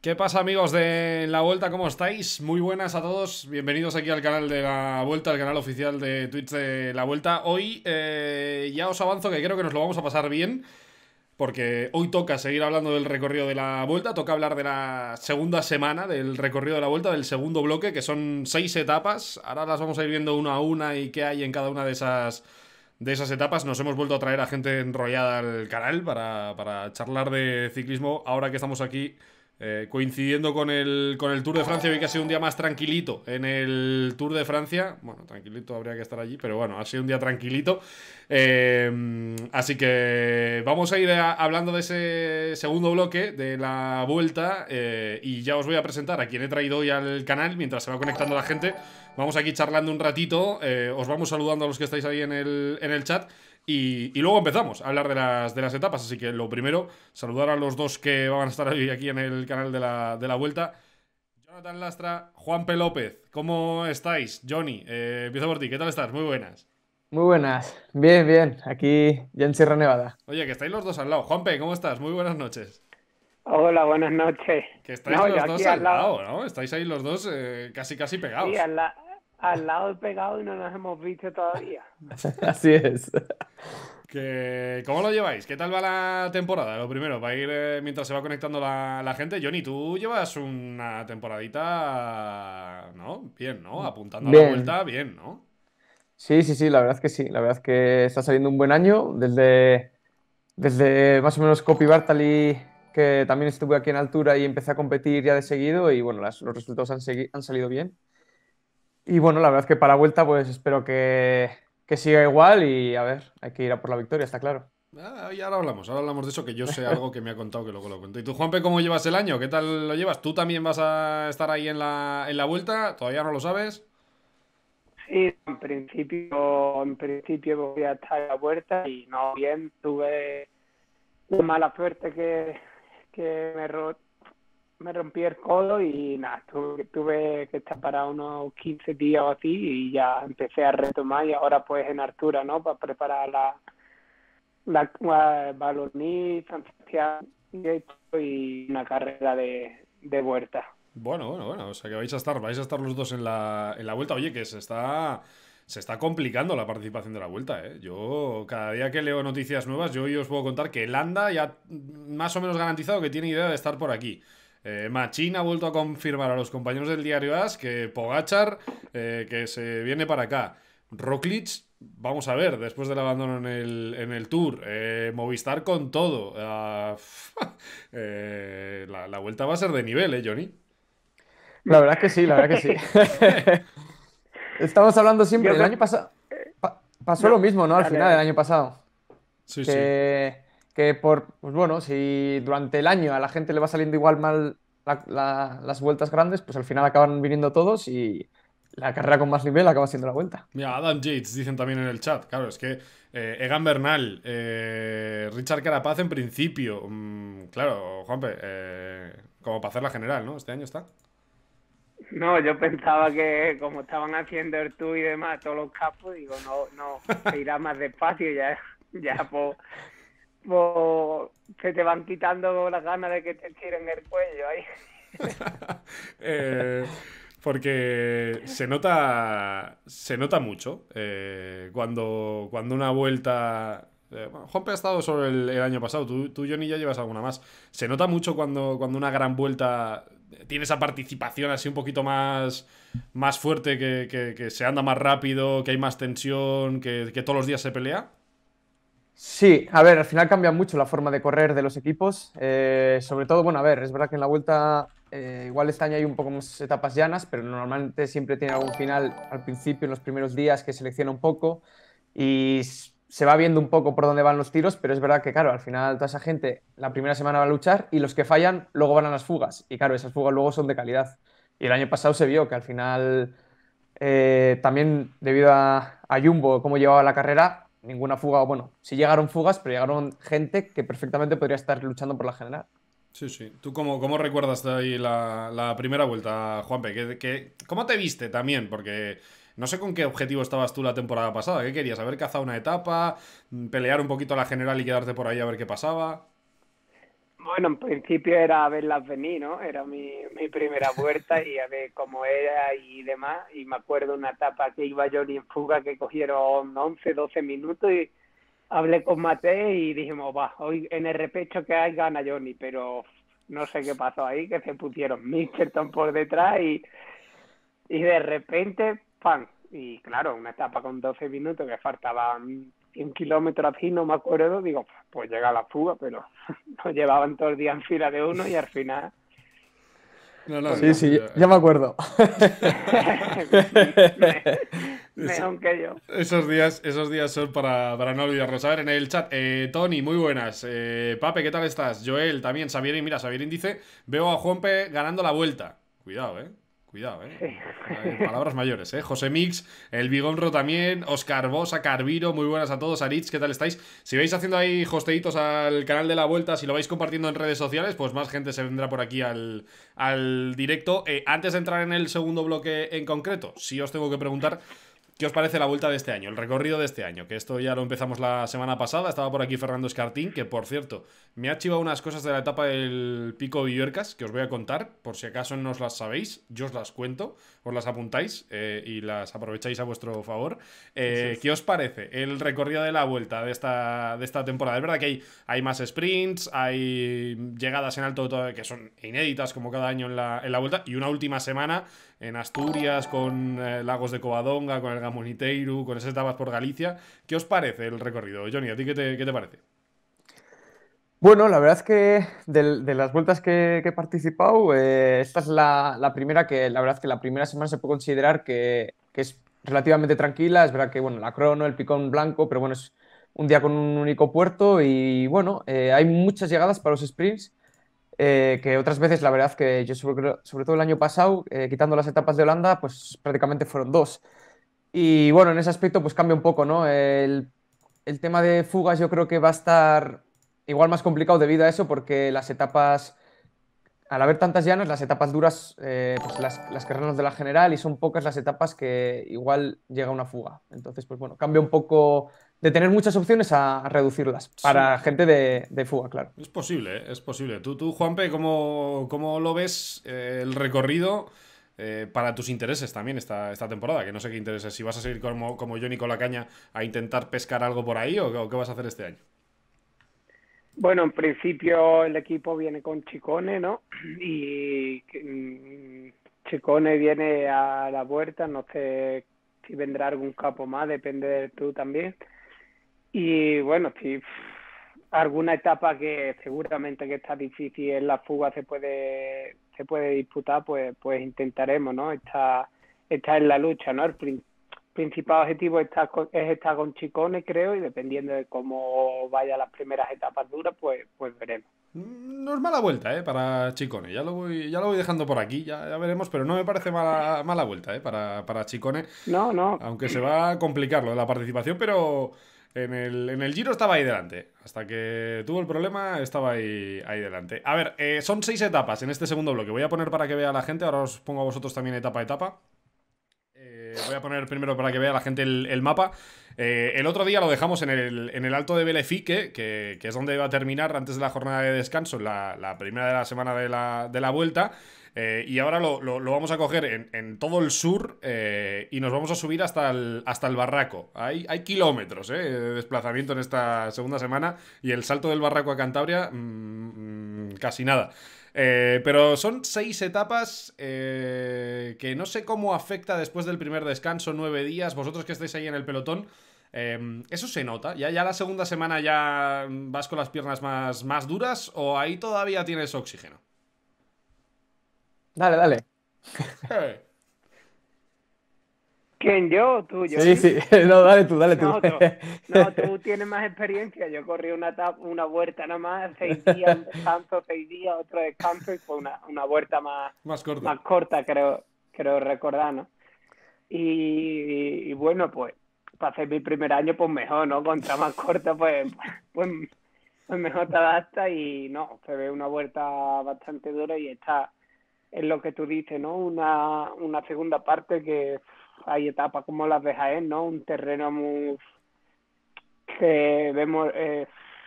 ¿Qué pasa amigos de La Vuelta? ¿Cómo estáis? Muy buenas a todos, bienvenidos aquí al canal de La Vuelta, al canal oficial de Twitch de La Vuelta. Hoy eh, ya os avanzo que creo que nos lo vamos a pasar bien, porque hoy toca seguir hablando del recorrido de La Vuelta, toca hablar de la segunda semana del recorrido de La Vuelta, del segundo bloque, que son seis etapas. Ahora las vamos a ir viendo una a una y qué hay en cada una de esas de esas etapas. Nos hemos vuelto a traer a gente enrollada al canal para, para charlar de ciclismo ahora que estamos aquí eh, coincidiendo con el, con el Tour de Francia, vi que ha sido un día más tranquilito en el Tour de Francia. Bueno, tranquilito habría que estar allí, pero bueno, ha sido un día tranquilito. Eh, así que vamos a ir hablando de ese segundo bloque de la vuelta eh, y ya os voy a presentar a quien he traído hoy al canal mientras se va conectando la gente. Vamos aquí charlando un ratito, os vamos saludando a los que estáis ahí en el, en el chat. Y, luego empezamos a hablar de las, de las etapas. Así que lo primero, saludar a los dos que van a estar hoy aquí en el canal de la, vuelta. Jonathan Lastra, Juanpe López, ¿cómo estáis? Johnny, eh, empiezo por ti, ¿qué tal estás? Muy buenas. Muy buenas, bien, bien, aquí en Sierra Nevada. Oye, que estáis los dos al lado. Juanpe, ¿cómo estás? Muy buenas noches. Hola, buenas noches. Que estáis los dos al lado. ¿no? Estáis ahí los dos eh, casi, casi pegados al lado del pegado y no nos hemos visto todavía. Así es. ¿Cómo lo lleváis? ¿Qué tal va la temporada? Lo primero, va a ir eh, mientras se va conectando la, gente. Johnny, tú llevas una temporadita, ¿no? Bien, ¿no? Apuntando a la vuelta, bien, ¿no? Sí, sí, sí, la verdad es que sí. La verdad es que está saliendo un buen año. Desde, desde más o menos Copy Bartali, que también estuve aquí en altura y empecé a competir ya de seguido. Y bueno, los resultados han, han salido bien. Y bueno, la verdad es que para la vuelta, pues espero que, siga igual y a ver, hay que ir a por la victoria, está claro. Ah, y ahora hablamos, ahora hablamos de eso, que yo sé algo que me ha contado que luego lo cuento. ¿Y tú, Juanpe, cómo llevas el año? ¿Qué tal lo llevas? ¿Tú también vas a estar ahí en la, en la vuelta? ¿Todavía no lo sabes? Sí, en principio, en principio voy a estar a la vuelta y no bien. Tuve una mala suerte que, que me, me rompí el codo y nada, tuve, que estar para unos 15 días o así y ya empecé a retomar y ahora pues en Artura, ¿no? Para preparar la, la, eh, baloní, San y una carrera de, de vuelta. Bueno, bueno, bueno, o sea que vais a estar, vais a estar los dos en la, en la vuelta. Oye, que se está se está complicando la participación de la vuelta. ¿eh? Yo, cada día que leo noticias nuevas, yo hoy os puedo contar que Landa ya mm, más o menos garantizado que tiene idea de estar por aquí. Eh, Machín ha vuelto a confirmar a los compañeros del diario As que Pogachar eh, que se viene para acá. Roklic, vamos a ver, después del abandono en el, Tour, eh, Movistar con todo. Ah, eh, la, vuelta va a ser de nivel, ¿eh, Johnny? La verdad que sí, la verdad que sí. Estamos hablando siempre, el año pasado pasó lo mismo, ¿no? Al final del año pasado. Sí, sí que por, pues bueno, si durante el año a la gente le va saliendo igual mal las vueltas grandes, pues al final acaban viniendo todos y la carrera con más nivel acaba siendo la vuelta. Mira, Adam Yates dicen también en el chat, claro, es que eh, Egan Bernal, eh, Richard Carapaz en principio, mm, claro, Juanpe, eh, como para hacer la general, ¿no? Este año está. No, yo pensaba que como estaban haciendo el tú y demás, todos los capos, digo, no, no, se irá más despacio ya, ya pues que te van quitando las ganas de que te tiren el cuello ahí. Eh, porque se nota, se nota mucho eh, cuando, cuando una vuelta eh, bueno, Juanpe ha estado solo el, año pasado, tú, tú, Johnny, ya llevas alguna más. Se nota mucho cuando, cuando una gran vuelta tiene esa participación así un poquito más, más fuerte, que, se anda más rápido, que hay más tensión, que, todos los días se pelea. Sí, a ver, al final cambia mucho la forma de correr de los equipos. Eh, sobre todo, bueno, a ver, es verdad que en la vuelta eh, igual este año hay un poco más etapas llanas, pero normalmente siempre tiene algún final al principio, en los primeros días, que selecciona un poco y se va viendo un poco por dónde van los tiros, pero es verdad que, claro, al final toda esa gente la primera semana va a luchar y los que fallan luego van a las fugas. Y claro, esas fugas luego son de calidad. Y el año pasado se vio que al final, eh, también debido a, a Jumbo, cómo llevaba la carrera, ninguna fuga, o bueno, sí llegaron fugas, pero llegaron gente que perfectamente podría estar luchando por la general. Sí, sí. ¿Tú cómo, recuerdas ahí la, primera vuelta, Juanpe? cómo te viste también? Porque no sé con qué objetivo estabas tú la temporada pasada. ¿Qué querías? ¿Haber cazado una etapa? ¿Pelear un poquito a la general y quedarte por ahí a ver qué pasaba? Bueno, en principio era a verlas venir, ¿no? Era mi, mi primera vuelta y a ver cómo era y demás. Y me acuerdo una etapa que iba Johnny en fuga que cogieron 11, 12 minutos y hablé con Mate y dijimos, va, hoy en el repecho que hay gana Johnny, pero no sé qué pasó ahí, que se pusieron Misterton por detrás y, y de repente, ¡pam! Y claro, una etapa con 12 minutos que faltaban un kilómetro así, no me acuerdo, digo, pues llega la fuga, pero nos llevaban todo el día en fila de uno y al final... No, no, sí, sí, ya me acuerdo. Eh, Mejor que yo. Esos días, esos días son para, no olvidarlos. A ver, en el chat, eh, Tony, muy buenas. Eh, Pape, ¿qué tal estás? Joel, también. Sabierin, mira, Sabierin dice, veo a Juanpe ganando la vuelta. Cuidado, ¿eh? ¿eh? Palabras mayores, ¿eh? José Mix, el Bigonro también, Oscar Bosa, Carviro, muy buenas a todos. Aritz, ¿qué tal estáis? Si vais haciendo ahí hosteitos al canal de la vuelta, si lo vais compartiendo en redes sociales, pues más gente se vendrá por aquí al, al directo. Eh, antes de entrar en el segundo bloque en concreto, Si os tengo que preguntar ¿Qué os parece la vuelta de este año, el recorrido de este año? Que esto ya lo empezamos la semana pasada, estaba por aquí Fernando Escartín, que por cierto, me ha chivado unas cosas de la etapa del Pico Villercas, que os voy a contar, por si acaso no os las sabéis, yo os las cuento, os las apuntáis eh, y las aprovecháis a vuestro favor. Eh, ¿Qué os parece el recorrido de la vuelta de esta, de esta temporada? Es verdad que hay, hay más sprints, hay llegadas en alto que son inéditas como cada año en la, en la vuelta y una última semana en Asturias, con eh, Lagos de Covadonga, con el Gamoniteiru, con esas etapas por Galicia. ¿Qué os parece el recorrido? Johnny, ¿a ti qué te, te parece? Bueno, la verdad es que de, las vueltas que, he participado, eh, esta es la, primera que, la verdad que la primera semana se puede considerar que, es relativamente tranquila. Es verdad que, bueno, la crono, el picón blanco, pero bueno, es un día con un único puerto y, bueno, eh, hay muchas llegadas para los sprints eh, que otras veces, la verdad, que yo sobre, todo el año pasado, eh, quitando las etapas de Holanda, pues prácticamente fueron dos. Y bueno, en ese aspecto pues cambia un poco, ¿no? El, tema de fugas yo creo que va a estar igual más complicado debido a eso, porque las etapas, al haber tantas llanas, las etapas duras eh, pues las, las de la general y son pocas las etapas que igual llega una fuga. Entonces, pues bueno, cambia un poco de tener muchas opciones a reducirlas para gente de, fuga, claro. Es posible, ¿eh? es posible. Tú, tú Juanpe, ¿cómo, cómo lo ves eh, el recorrido eh, para tus intereses también esta, esta temporada? Que no sé qué intereses, si vas a seguir como, como yo, la Caña, a intentar pescar algo por ahí o, o, qué vas a hacer este año. Bueno, en principio el equipo viene con Chicone, ¿no? Y mm, Chicone viene a la vuelta, no sé si vendrá algún capo más, depende de tú también y bueno, si alguna etapa que seguramente que está difícil en la fuga se puede se puede disputar, pues pues intentaremos, ¿no? Está está en la lucha, ¿no? El principal objetivo está es estar con Chicones, creo, y dependiendo de cómo vayan las primeras etapas duras, pues pues veremos. No es mala vuelta, ¿eh? Para Chicone. Ya lo voy, ya lo voy dejando por aquí, ya, veremos, pero no me parece mala, mala vuelta, ¿eh? Para, para Chicone. No, no. Aunque se va a complicar lo de la participación, pero en el, Giro estaba ahí delante. Hasta que tuvo el problema, estaba ahí, ahí delante. A ver, eh, son seis etapas en este segundo bloque. Voy a poner para que vea la gente. Ahora os pongo a vosotros también etapa a etapa. Eh, voy a poner primero para que vea la gente el, mapa. Eh, el otro día lo dejamos en el, Alto de Belefique, que, es donde iba a terminar antes de la jornada de descanso, la, la primera de la semana de la, de la vuelta. Eh, y ahora lo, vamos a coger en, todo el sur eh, y nos vamos a subir hasta el, hasta el barraco. Hay, hay kilómetros eh, de desplazamiento en esta segunda semana y el salto del barraco a Cantabria, mm, mm, casi nada. pero son seis etapas que no sé cómo afecta después del primer descanso, nueve días. Vosotros que estáis ahí en el pelotón, ¿eso se nota? ¿Ya, ¿Ya la segunda semana ya vas con las piernas más, más duras o ahí todavía tienes oxígeno? Dale, dale. ¿Quién yo? Tú, yo. Sí, sí, no, dale tú, dale tú. No, tú, tienes más experiencia. Yo corrí una, una vuelta nomás, más, seis días, un descanso, seis días, otro descanso y fue una, una vuelta más, más corta, creo, creo recordar, ¿no? Y, bueno, pues para hacer mi primer año, pues mejor, ¿no? Contra más corta, pues, pues, pues mejor te adaptas y no, se ve una vuelta bastante dura y está es lo que tú dices, ¿no? Una, una segunda parte que hay etapas como las de Jaén, ¿no? Un terreno muy que vemos eh,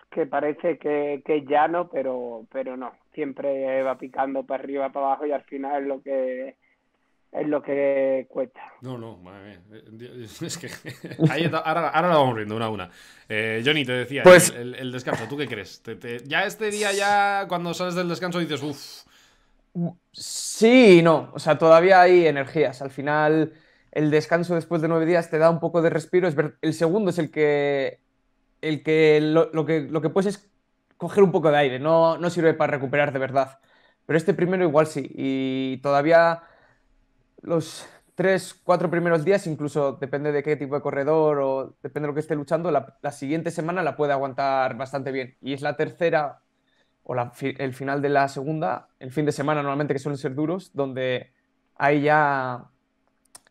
que parece que, que, es llano, pero, pero no, siempre va picando para arriba, para abajo y al final es lo que es lo que cuesta. No, no, madre mía. Eh, es que ahora, ahora vamos riendo una a una. Eh, Johnny, te decía, pues... el, descanso, ¿tú qué crees? Ya este día, ya cuando sales del descanso dices, uff, Mm, sí y no. O sea, todavía hay energías. Al final, el descanso después de nueve días te da un poco de respiro. El segundo es el que. El que lo, que lo que puedes es coger un poco de aire. No, no sirve para recuperar de verdad. Pero este primero igual sí. Y todavía los tres, cuatro primeros días, incluso depende de qué tipo de corredor o depende de lo que esté luchando, la siguiente semana la puede aguantar bastante bien. Y es la tercera o el final de la segunda, el fin de semana normalmente que suelen ser duros, donde ahí ya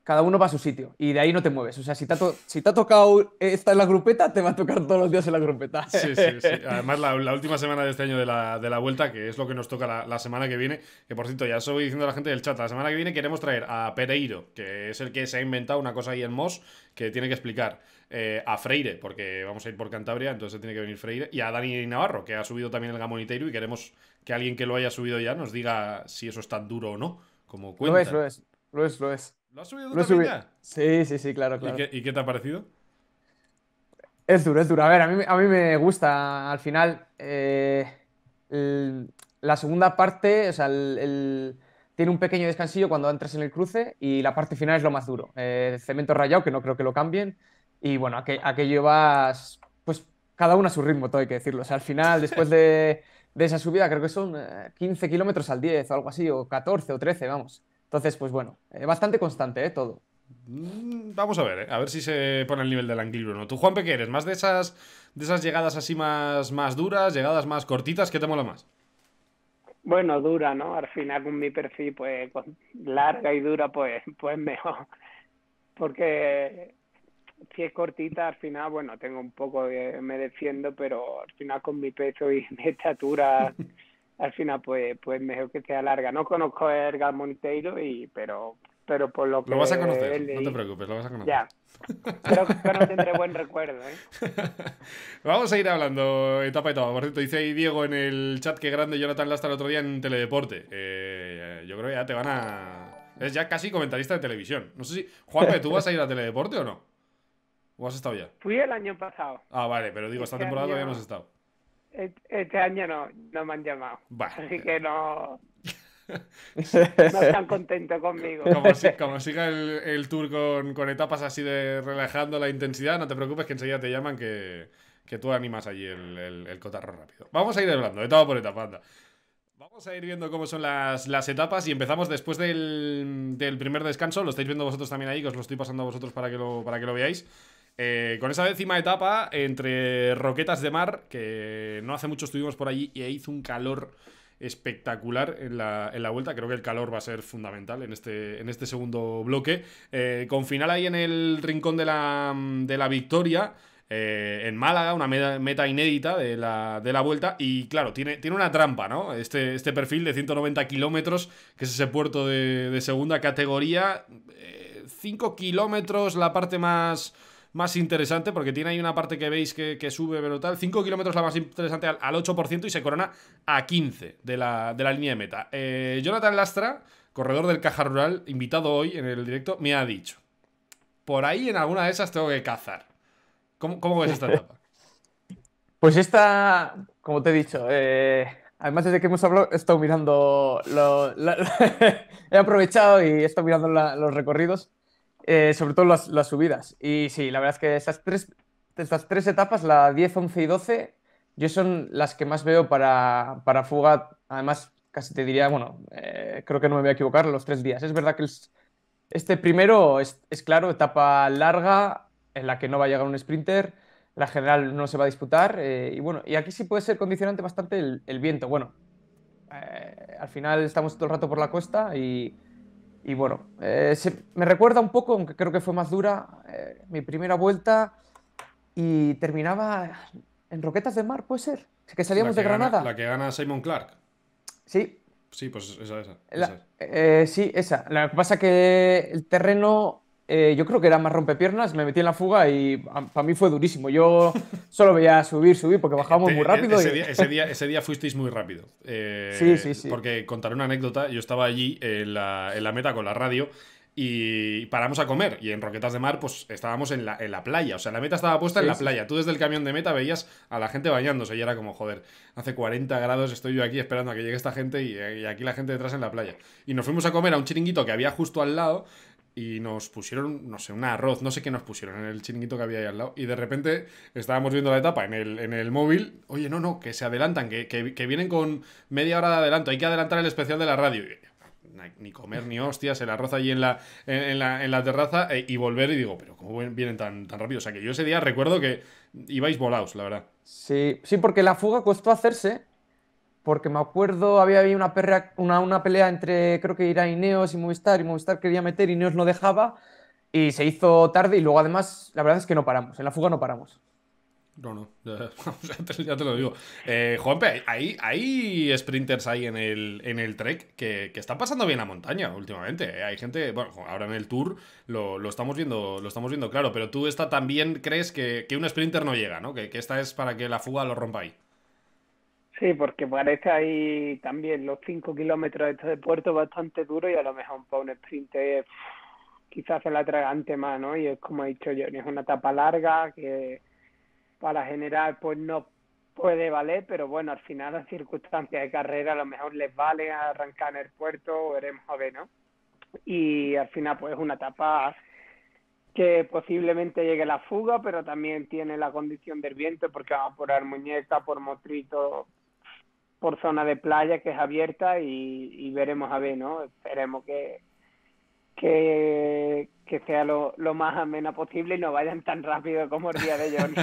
cada uno va a su sitio y de ahí no te mueves. O sea, si te ha, si te ha tocado esta en la grupeta, te va a tocar todos los días en la grupeta. Sí, sí, sí. Además, la, última semana de este año de la, de la, vuelta, que es lo que nos toca la, semana que viene, que por cierto, ya os voy diciendo a la gente del chat, la semana que viene queremos traer a Pereiro, que es el que se ha inventado una cosa ahí en Moss que tiene que explicar. Eh, a Freire, porque vamos a ir por Cantabria, entonces tiene que venir Freire, y a Dani Navarro, que ha subido también el Gamoniteiro y queremos que alguien que lo haya subido ya nos diga si eso es tan duro o no, como cuenta. Lo es, lo es, lo es, lo has subido lo también ya? Sí, sí, sí, claro, claro. ¿Y qué, te ha parecido? Es duro, es duro. A ver, a mí, me gusta. Al final, eh, la segunda parte, o sea, el, tiene un pequeño descansillo cuando entras en el cruce y la parte final es lo más duro. Eh, cemento rayado, que no creo que lo cambien. Y bueno, a que llevas pues cada uno a su ritmo, todo hay que decirlo. O sea, al final, después de, esa subida, creo que son 15 eh, kilómetros al 10 o algo así, o 14 o 13, vamos. Entonces, pues bueno, eh, bastante constante, ¿eh? Todo. Mm, vamos a ver, eh, a ver si se pone el nivel del Angliru no. ¿Tú, Juanpe, qué eres? ¿Más de esas, de esas llegadas así más, más duras, llegadas más cortitas? ¿Qué te mola más? Bueno, dura, ¿no? Al final con mi perfil, pues larga y dura, pues, pues mejor. Porque si es cortita, al final, bueno, tengo un poco me defiendo, pero al final con mi peso y mi estatura, al final, pues, pues mejor que sea larga. No conozco a Edgar Monteiro, y, pero, pero por lo que... Lo vas a conocer, no te preocupes, lo vas a conocer. Ya. Pero, no tendré buen recuerdo. ¿eh? Vamos a ir hablando etapa y etapa. Por cierto, dice Diego en el chat que grande Jonathan Lasta el otro día en Teledeporte. Eh, yo creo que ya te van a... Es ya casi comentarista de televisión. No sé si... Juanpe, ¿tú vas a ir a Teledeporte o no? ¿O has estado ya? Fui el año pasado. Ah, vale, pero digo, esta este temporada todavía no has estado. Este año no, no me han llamado. Así que no. no están contentos conmigo. Como, siga el, tour con, etapas así de relajando la intensidad, no te preocupes que enseguida te llaman que, tú animas allí el, cotarro rápido. Vamos a ir hablando, etapa por etapa, anda. Vamos a ir viendo cómo son las, etapas y empezamos después del, primer descanso. Lo estáis viendo vosotros también ahí, que os lo estoy pasando a vosotros para que lo, para que lo veáis. Eh, con esa décima etapa, entre Roquetas de Mar, que no hace mucho estuvimos por allí y hizo un calor espectacular en la, vuelta. Creo que el calor va a ser fundamental en este, en este segundo bloque. Eh, con final ahí en el rincón de la, victoria. Eh, en Málaga, una meta, inédita de la, vuelta. Y claro, tiene, tiene una trampa, ¿no? Este, este perfil de 190 kilómetros, que es ese puerto de, segunda categoría. 5 kilómetros, la parte más más interesante, porque tiene ahí una parte que veis que, sube, pero tal. 5 kilómetros la más interesante al, 8% y se corona a 15 de la, línea de meta. Eh, Jonathan Lastra, corredor del Caja Rural, invitado hoy en el directo, me ha dicho: Por ahí en alguna de esas tengo que cazar. ¿Cómo, ves esta etapa? Pues esta, como te he dicho, eh, Además, desde que hemos hablado, he estado mirando. he aprovechado y he estado mirando los recorridos. Eh, sobre todo las, subidas. Y sí, la verdad es que esas tres, estas tres etapas, la 10, 11 y 12, yo son las que más veo para, para fuga. Además, casi te diría, bueno, eh, creo que no me voy a equivocar, los tres días. Es verdad que este primero es, claro, etapa larga en la que no va a llegar un sprinter, la general no se va a disputar. Eh, y bueno, y aquí sí puede ser condicionante bastante el viento. Bueno, al final estamos todo el rato por la costa y y bueno, eh, me recuerda un poco, aunque creo que fue más dura, eh, mi primera vuelta y terminaba en Roquetas de Mar, puede ser. Que salíamos de Granada. la que gana Simon Clark. Sí. Sí, pues esa, esa. Eh, sí, esa. Lo que pasa es que el terreno eh, yo creo que era más rompepiernas, me metí en la fuga y para mí fue durísimo. Yo solo veía subir, subir, porque bajábamos muy rápido. Ese, día, fuisteis muy rápido. sí, eh, sí, sí. Porque contaré una anécdota, yo estaba allí en la, meta con la radio y paramos a comer. Y en Roquetas de Mar, pues estábamos en la, playa. O sea, la meta estaba puesta en la playa. Tú desde el camión de meta veías a la gente bañándose y era como, joder, hace 40 grados estoy yo aquí esperando a que llegue esta gente y, y, aquí la gente detrás en la playa. Y nos fuimos a comer a un chiringuito que había justo al lado y nos pusieron, no sé, un arroz, no sé qué nos pusieron en el chiringuito que había ahí al lado. Y de repente estábamos viendo la etapa en el, en el móvil. Oye, no, no, que se adelantan, que, vienen con media hora de adelanto. Hay que adelantar el especial de la radio. ni comer ni hostias, el arroz allí en la, en, la, en la terraza e, y volver. Y digo, pero ¿cómo vienen tan, tan rápido? O sea, que yo ese día recuerdo que ibais volados, la verdad. Sí, sí, porque la fuga costó hacerse porque me acuerdo había, había una, una, pelea entre creo que era Ineos y Movistar y Movistar quería meter, y Neos no dejaba y se hizo tarde y luego además la verdad es que no paramos, en la fuga no paramos. No, no, ya, te, lo digo. Eh, Juanpe, hay, sprinters ahí en el, en el Trek que, que están pasando bien la montaña últimamente. Eh. Hay gente, bueno, ahora en el Tour lo, lo, estamos, viendo, lo estamos viendo claro, pero tú esta también crees que, que un sprinter no llega, ¿no? Que, que esta es para que la fuga lo rompa ahí. Sí, porque parece ahí también los 5 kilómetros de puerto bastante duro y a lo mejor para un sprint quizás se la tragante más, ¿no? Y es como he dicho yo, es una etapa larga que para general pues no puede valer, pero bueno, al final las circunstancias de carrera a lo mejor les vale arrancar en el puerto, veremos a ver, ¿no? Y al final pues es una etapa que posiblemente llegue la fuga, pero también tiene la condición del viento porque va por Armuñeca, por Motrito, por zona de playa que es abierta y, veremos a ver, ¿no? Esperemos que, que, que sea lo, más amena posible y no vayan tan rápido como el día de Johnny.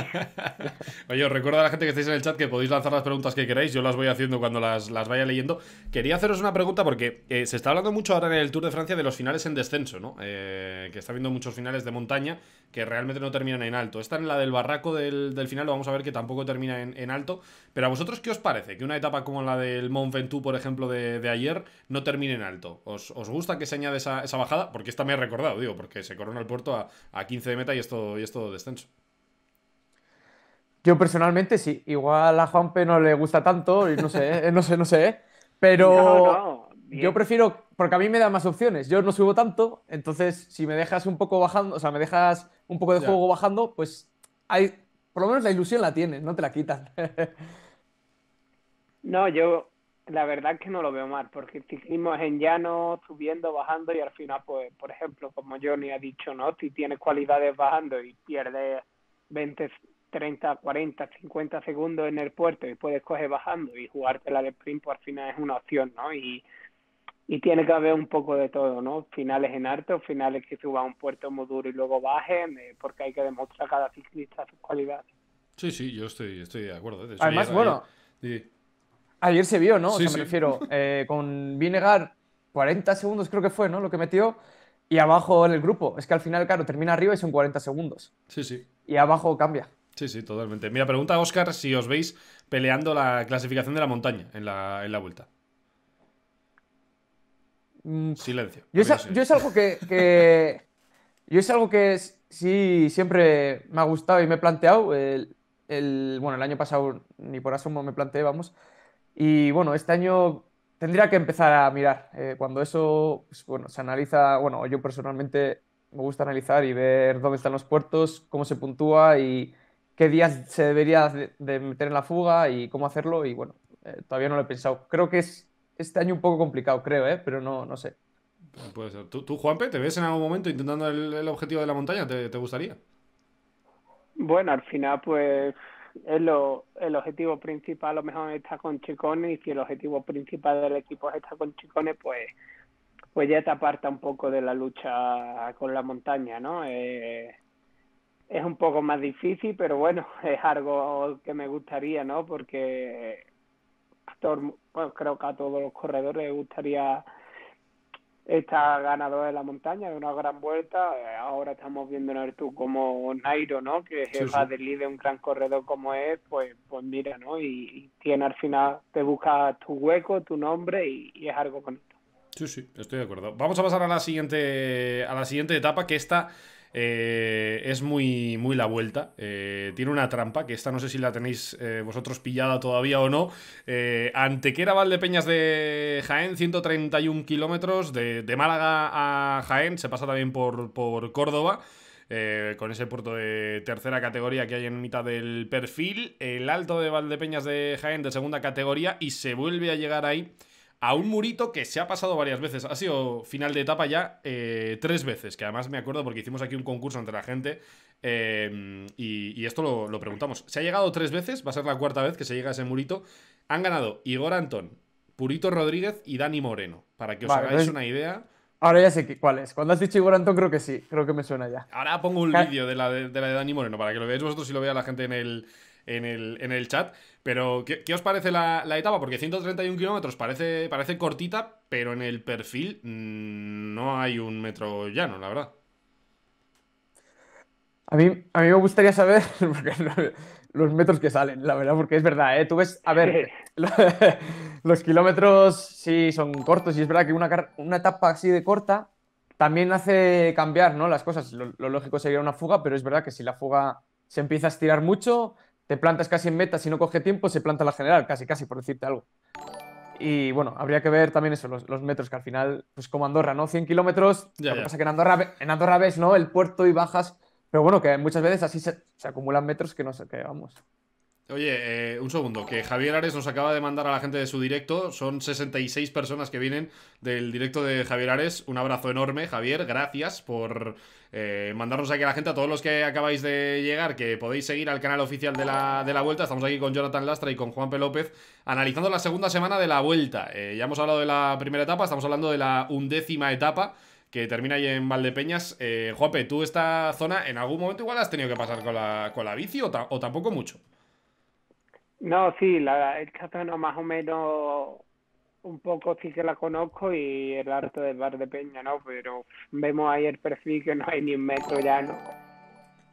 Oye, os recuerdo a la gente que estáis en el chat que podéis lanzar las preguntas que queráis, yo las voy haciendo cuando las, vaya leyendo. Quería haceros una pregunta porque eh, se está hablando mucho ahora en el Tour de Francia de los finales en descenso, ¿no? Eh, que está habiendo muchos finales de montaña que realmente no terminan en alto. Esta en la del barraco del, final, lo vamos a ver que tampoco termina en, alto. Pero a vosotros, ¿qué os parece? Que una etapa como la del Mont Ventoux, por ejemplo, de, ayer, no termine en alto. ¿Os, gusta que se añade esa, esa bajada? Porque esta me ha recordado, digo, porque se corona el puerto a, 15 de meta y esto y esto descenso. Yo personalmente sí. Igual a Juanpe no le gusta tanto, y no sé, eh, no sé, no sé. Eh. Pero yo prefiero, porque a mí me da más opciones. Yo no subo tanto, entonces si me dejas un poco bajando, o sea, me dejas un poco de juego bajando, pues hay, por lo menos la ilusión la tienes, no te la quitan. no, yo la verdad que no lo veo mal, porque el ciclismo es en llano, subiendo, bajando y al final, pues, por ejemplo, como Johnny ha dicho, ¿no? Si tienes cualidades bajando y pierdes 20, 30, 40, 50 segundos en el puerto y puedes coger bajando y jugártela de sprint, pues al final es una opción, ¿no? Y, y tiene que haber un poco de todo, ¿no? Finales en alto, finales que suba un puerto muy duro y luego bajen, eh, porque hay que demostrar a cada ciclista sus cualidades. Sí, sí, yo estoy, estoy de acuerdo. ¿eh? Además, bueno... Ayer se vio, ¿no? o sea, me refiero, eh, con Vinegar, 40 segundos creo que fue, ¿no? Lo que metió. Y abajo en el grupo. Es que al final, claro, termina arriba y son 40 segundos. Sí, sí. Y abajo cambia. Sí, sí, totalmente. Mira, pregunta Oscar si os veis peleando la clasificación de la montaña en la, vuelta. Mm. Silencio. Yo es, algo que, yo es algo que sí siempre me ha gustado y me he planteado. El, bueno, el año pasado ni por asomo me planteé, vamos, y bueno, este año tendría que empezar a mirar. Eh, cuando eso pues, bueno, se analiza, bueno, yo personalmente me gusta analizar y ver dónde están los puertos, cómo se puntúa y qué días se debería de meter en la fuga y cómo hacerlo. Y bueno, eh, todavía no lo he pensado. Creo que es este año un poco complicado, creo, ¿eh? pero no, no sé. Puede ¿Tú, Juanpe, te ves en algún momento intentando el, objetivo de la montaña? te gustaría? Bueno, al final, pues es el objetivo principal, a lo mejor está con chicones y si el objetivo principal del equipo es estar con chicones pues, pues ya te aparta un poco de la lucha con la montaña, ¿no? Eh, es un poco más difícil, pero bueno, es algo que me gustaría, ¿no? Porque creo que a todos los corredores les gustaría está ganador de la montaña, de una gran vuelta. Eh, ahora estamos viendo en Artur como Nairo, ¿no? Que es el sí, líder de un gran corredor como es, pues, pues mira, ¿no? Y, tiene al final, te busca tu hueco, tu nombre y, es algo con esto. Sí, sí, estoy de acuerdo. Vamos a pasar a la siguiente, a la siguiente etapa, que esta eh, es muy, muy la vuelta. Eh, tiene una trampa, que esta no sé si la tenéis eh, vosotros pillada todavía o no. ante que era Valdepeñas de Jaén, 131 kilómetros. De, de, Málaga a Jaén, se pasa también por, por Córdoba. con ese puerto de tercera categoría que hay en mitad del perfil, el alto de Valdepeñas de Jaén de segunda categoría y se vuelve a llegar ahí a un murito que se ha pasado varias veces. Ha sido final de etapa ya eh, tres veces, que además me acuerdo porque hicimos aquí un concurso entre la gente eh, y, esto lo, preguntamos. Se ha llegado tres veces, va a ser la cuarta vez que se llega a ese murito. Han ganado Igor Antón, Purito Rodríguez y Dani Moreno. Para que os hagáis una idea. Ahora ya sé cuál es. Cuando has dicho Igor Antón, creo que sí, creo que me suena ya. Ahora pongo un vídeo de, de la de Dani Moreno para que lo veáis vosotros y lo vea la gente en el, en el, chat. Pero, ¿qué, os parece la, etapa? Porque 131 kilómetros parece, parece cortita, pero en el perfil mm, no hay un metro llano, la verdad. A mí, a mí me gustaría saber los metros que salen, la verdad, porque es verdad, ¿eh? Tú ves, a ver, los kilómetros sí son cortos y es verdad que una, etapa así de corta también hace cambiar ¿no? las cosas. lo, lógico sería una fuga, pero es verdad que si la fuga se empieza a estirar mucho, te plantas casi en meta, si no coge tiempo, se planta la general, casi, casi, por decirte algo. Y bueno, habría que ver también eso, los, metros, que al final, pues como Andorra, ¿no? 100 kilómetros, lo que pasa que en Andorra, en ves, ¿no? El puerto y bajas, pero bueno, que muchas veces así se, se acumulan metros que no sé, que vamos. Oye, eh, un segundo, que Javier Ares nos acaba de mandar a la gente de su directo. Son 66 personas que vienen del directo de Javier Ares. Un abrazo enorme, Javier. Gracias por eh, mandarnos aquí a la gente, a todos los que acabáis de llegar, que podéis seguir al canal oficial de la, de la vuelta. Estamos aquí con Jonathan Lastra y con Juan López, analizando la segunda semana de la vuelta. Eh, ya hemos hablado de la primera etapa, estamos hablando de la undécima etapa que termina ahí en Valdepeñas. Juanpe, tú esta zona en algún momento igual has tenido que pasar con la, con bici o tampoco mucho. No, sí, la, el no más o menos un poco sí que la conozco y el arte del bar de Peña, ¿no? Pero vemos ahí el perfil que no hay ni un metro ya, ¿no?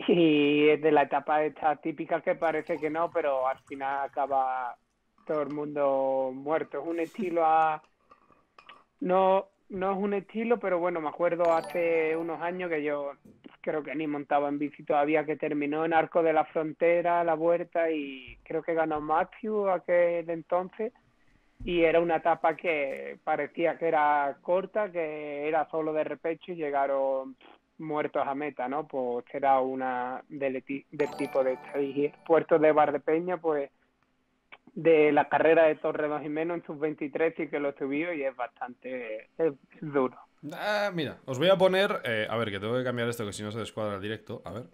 Y es de la etapa esta típica que parece que no, pero al final acaba todo el mundo muerto. Es un estilo a... No, no es un estilo, pero bueno, me acuerdo hace unos años que yo creo que ni montaba en bici todavía, que terminó en Arco de la Frontera, la vuelta, y creo que ganó Matthew aquel entonces. Y era una etapa que parecía que era corta, que era solo de repecho y llegaron muertos a meta, ¿no? Pues era una del, tipo de este, Puerto de Bar de Peña, pues de la carrera de y menos en sub 23 y que lo subido y es bastante duro. Ah, mira, os voy a poner, eh, a ver, que tengo que cambiar esto que si no se descuadra el directo, a ver.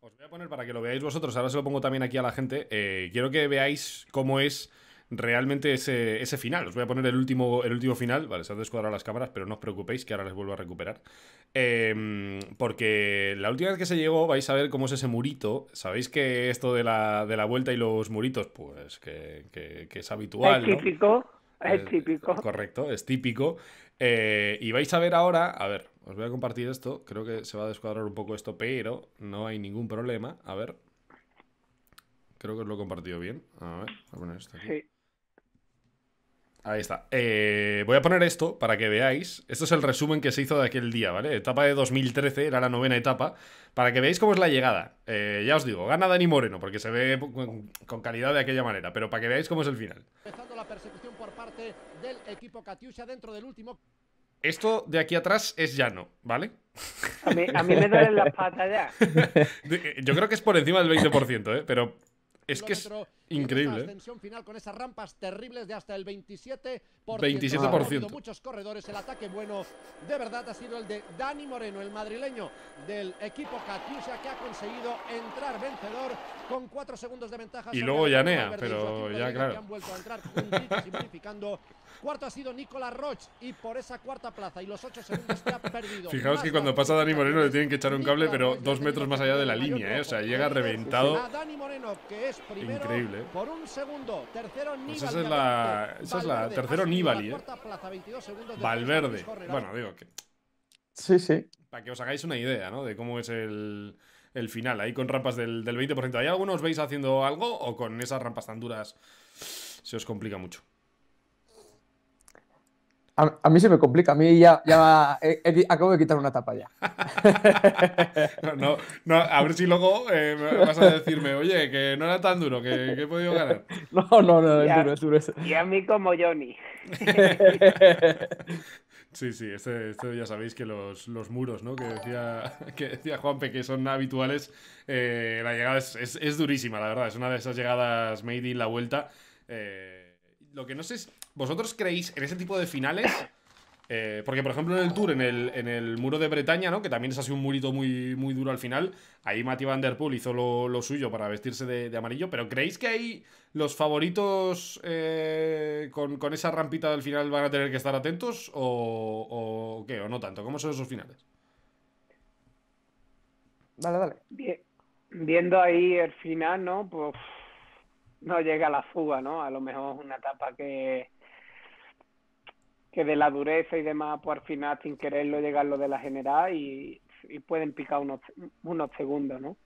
Os voy a poner para que lo veáis vosotros, ahora se lo pongo también aquí a la gente. Eh, quiero que veáis cómo es realmente ese, ese, final. Os voy a poner el último, el último final. Vale, se han descuadrado las cámaras, pero no os preocupéis que ahora les vuelvo a recuperar. Em, porque la última vez que se llegó, vais a ver cómo es ese murito. Sabéis que esto de la, de la vuelta y los muritos, pues que, es habitual. Es típico. Es, eh, típico. Correcto, es típico. Eh, y vais a ver ahora, a ver, os voy a compartir esto. Creo que se va a descuadrar un poco esto, pero no hay ningún problema. A ver. Creo que os lo he compartido bien. A ver, voy a poner esto aquí. Ahí está. Eh, voy a poner esto para que veáis. Esto es el resumen que se hizo de aquel día, ¿vale? Etapa de 2013, era la novena etapa. Para que veáis cómo es la llegada. Eh, ya os digo, gana Dani Moreno, porque se ve con calidad de aquella manera. Pero para que veáis cómo es el final. del último... Esto de aquí atrás es llano, ¿vale? A mí, me duelen las pata ya. Yo creo que es por encima del 20%, ¿eh? Pero es que es increíble. La tensión ¿eh? final con esas rampas terribles de hasta el 27%. 27%. Muchos corredores. El ataque bueno de verdad ha sido el de Dani Moreno, el madrileño del equipo Katusha que ha conseguido entrar vencedor con 4 segundos de ventaja. Y luego Llanea, pero ya claro. han vuelto a entrar Cuarto ha sido Nicolás Roch y por esa cuarta plaza y los ocho segundos que ha perdido. Fijaos que cuando pasa Dani Moreno le tienen que echar un cable, pero dos metros más allá de la línea, ¿eh? O sea, llega reventado. Increíble. ¿eh? Por un segundo, tercero pues Nibali. esa es la. Esa es la. Tercero Nibali, ¿eh? Valverde. Bueno, digo que. Sí, sí. Para que os hagáis una idea, ¿no? De cómo es el final, ahí con rampas del, del 20%. ¿Hay algunos veis haciendo algo o con esas rampas tan duras se os complica mucho? A, mí se me complica, a mí ya, acabo de quitar una tapa ya. no, no, a ver si luego eh, vas a decirme, oye, que no era tan duro, que, he podido ganar. No, no, no, es duro, es duro eso. Y a mí como Johnny. Sí, sí, este, este, ya sabéis que los, muros, ¿no? Que decía, que decía Juanpe, que son habituales. Eh, la llegada es, durísima, la verdad. Es una de esas llegadas made in la vuelta. Eh, lo que no sé es. ¿Vosotros creéis en ese tipo de finales? Eh, porque, por ejemplo, en el Tour, en el, en el, muro de Bretaña, ¿no? Que también es así un murito muy, muy duro al final. Ahí Mati Van Der Poel hizo lo, suyo para vestirse de, amarillo. Pero ¿creéis que ahí los favoritos eh, con, esa rampita del final van a tener que estar atentos? ¿O, qué? ¿O no tanto? ¿Cómo son esos finales? Vale, dale. Viendo ahí el final, ¿no? Pues no llega la fuga, ¿no? A lo mejor es una etapa que, que de la dureza y demás, pues al final sin quererlo llega lo de la general y, pueden picar unos, segundos, ¿no?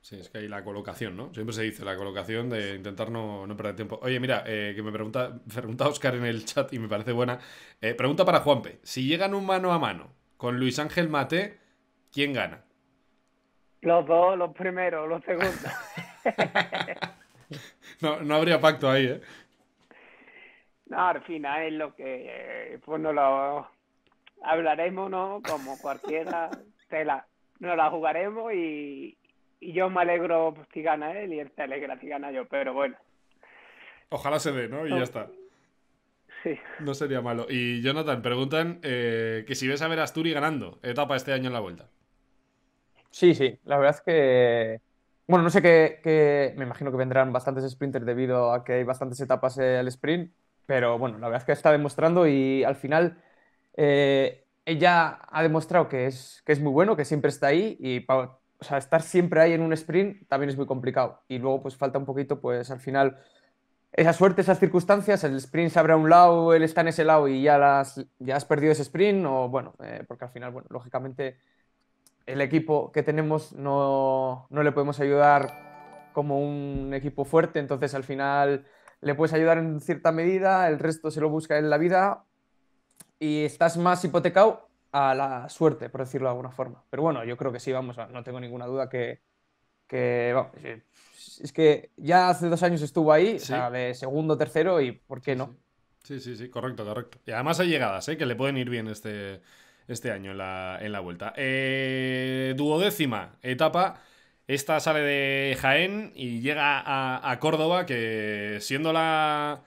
Sí, es que hay la colocación, ¿no? Siempre se dice la colocación de intentar no, perder tiempo. Oye, mira, eh, que me pregunta, pregunta Oscar en el chat y me parece buena. Eh, pregunta para Juanpe. Si llegan un mano a mano con Luis Ángel Mate, ¿quién gana? Los dos, los primeros, los segundos. no, habría pacto ahí, ¿eh? No, al final es lo que, pues eh, no lo hablaremos, ¿no? Como cualquiera, tela nos la jugaremos y, yo me alegro pues, si gana él y él se alegra si gana yo, pero bueno. Ojalá se dé, ¿no? Y ya está. Sí. No sería malo. Y Jonathan, preguntan eh, que si ves a ver a Asturi ganando etapa este año en la vuelta. Sí, sí, la verdad es que bueno, no sé qué, me imagino que vendrán bastantes sprinters debido a que hay bastantes etapas al sprint, pero bueno, la verdad es que está demostrando y al final eh, ella ha demostrado que es, que es muy bueno, que siempre está ahí y sea, estar siempre ahí en un sprint también es muy complicado. Y luego pues falta un poquito, pues al final, esa suerte, esas circunstancias, el sprint se abre a un lado, él está en ese lado y ya, las, ya has perdido ese sprint o bueno, eh, porque al final, bueno, lógicamente el equipo que tenemos no, le podemos ayudar como un equipo fuerte, entonces al final le puedes ayudar en cierta medida, el resto se lo busca en la vida y estás más hipotecado a la suerte, por decirlo de alguna forma. Pero bueno, yo creo que sí, vamos, no tengo ninguna duda que, eh, es que ya hace dos años estuvo ahí, de segundo, tercero y ¿por qué no? Sí. sí, sí, correcto, correcto. Y además hay llegadas, ¿eh? que le pueden ir bien este, este año en la, en la vuelta. Eh, duodécima etapa. Esta sale de Jaén y llega a, Córdoba, que siendo la,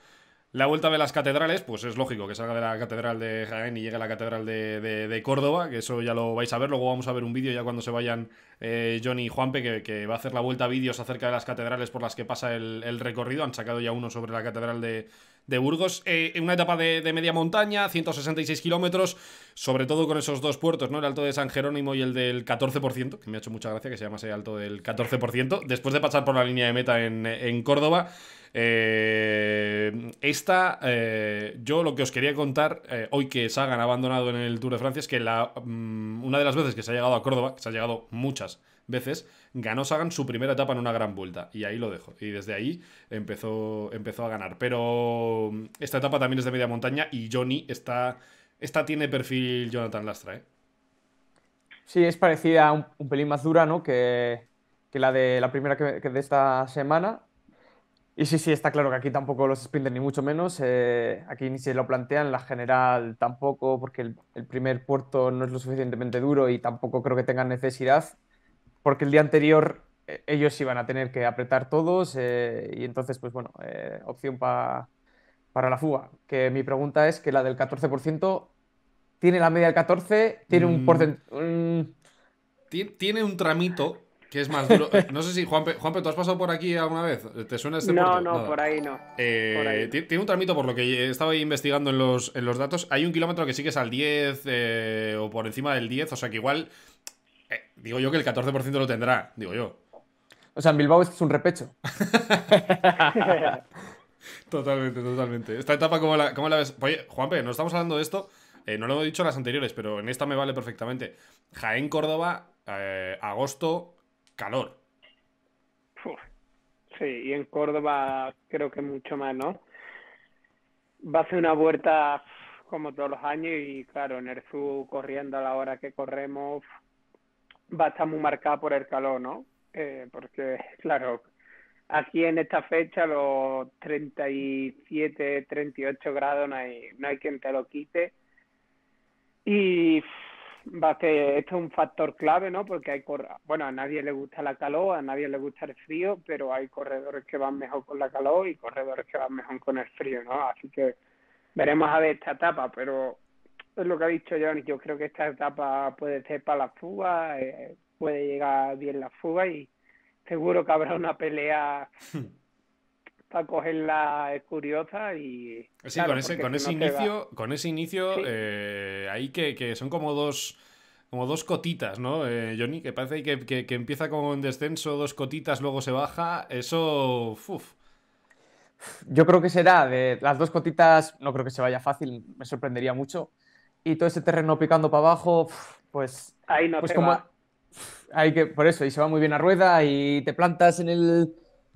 la vuelta de las catedrales, pues es lógico que salga de la catedral de Jaén y llegue a la catedral de, Córdoba, que eso ya lo vais a ver. Luego vamos a ver un vídeo ya cuando se vayan eh, Johnny y Juanpe, que, va a hacer la vuelta a vídeos acerca de las catedrales por las que pasa el, el recorrido. Han sacado ya uno sobre la catedral de, de Burgos eh, en una etapa de, media montaña, 166 kilómetros, sobre todo con esos dos puertos, ¿no? El Alto de San Jerónimo y el del 14%, que me ha hecho mucha gracia que se ese Alto del 14%, después de pasar por la línea de meta en, Córdoba. Eh, esta, eh, yo lo que os quería contar hoy que se ha abandonado en el Tour de Francia es que la, mm, una de las veces que se ha llegado a Córdoba, que se ha llegado muchas veces, ganó Sagan su primera etapa en una gran vuelta. Y ahí lo dejo. Y desde ahí empezó, empezó a ganar. Pero mm, esta etapa también es de media montaña y Johnny está... Esta tiene perfil Jonathan Lastra, ¿eh? Sí, es parecida un, pelín más dura, ¿no? Que, la de la primera que, de esta semana. Y sí, sí, está claro que aquí tampoco los sprinters ni mucho menos. Eh, aquí ni se lo plantean, la general tampoco, porque el, primer puerto no es lo suficientemente duro y tampoco creo que tengan necesidad porque el día anterior eh, ellos iban a tener que apretar todos eh, y entonces, pues bueno, eh, opción para la fuga. Que mi pregunta es que la del 14% tiene la media del 14, tiene un mm. porcentaje... Tiene un tramito que es más duro. No sé si, Juanpe, Juanpe, ¿tú has pasado por aquí alguna vez? ¿Te suena este No, no, por ahí no. Tiene un tramito, por lo que estaba investigando en los, datos. Hay un kilómetro que sí que es al 10 o por encima del 10, o sea que igual eh, digo yo que el 14% lo tendrá, digo yo. O sea, en Bilbao es un repecho. totalmente, totalmente. Esta etapa, ¿cómo la, la ves? Oye, Juanpe, no estamos hablando de esto. Eh, no lo he dicho en las anteriores, pero en esta me vale perfectamente. Jaén, Córdoba, eh, agosto, calor. sí, y en Córdoba creo que mucho más, ¿no? Va a ser una vuelta como todos los años y claro, en el corriendo a la hora que corremos, va a estar muy marcada por el calor, ¿no? Eh, porque, claro, aquí en esta fecha los 37, 38 grados no hay, no hay quien te lo quite. Y va a ser, esto es un factor clave, ¿no? Porque hay bueno, a nadie le gusta la calor, a nadie le gusta el frío, pero hay corredores que van mejor con la calor y corredores que van mejor con el frío, ¿no? Así que veremos a ver esta etapa, pero es lo que ha dicho Johnny, yo creo que esta etapa puede ser para la fuga, eh, puede llegar bien la fuga y seguro que habrá una pelea para cogerla curiosa y... Sí, con, ese, con, ese inicio, con ese inicio, eh, ahí que, son como dos como dos cotitas, ¿no? Eh, Johnny, que parece que, empieza con en descenso, dos cotitas, luego se baja. Eso. Uf. Yo creo que será de las dos cotitas, no creo que se vaya fácil, me sorprendería mucho y todo ese terreno picando para abajo, pues. Ahí no pues Hay que, por eso, y se va muy bien a rueda y te plantas en el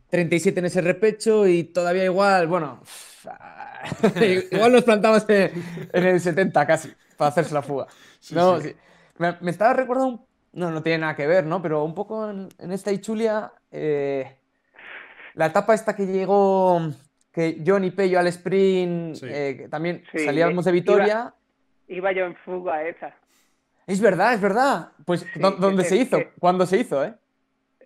37 en ese repecho y todavía igual, bueno, ah, igual nos plantamos en, el 70 casi para hacerse la fuga. Me, estaba recordando, no, no tiene nada que ver, ¿no? Pero un poco en, esta Ichulia, eh, la etapa esta que llegó, que John y Pello al sprint, eh, también salíamos de Vitoria iba yo en fuga esa. Es verdad, es verdad. Pues, ¿dónde se hizo? ¿Cuándo se hizo, eh?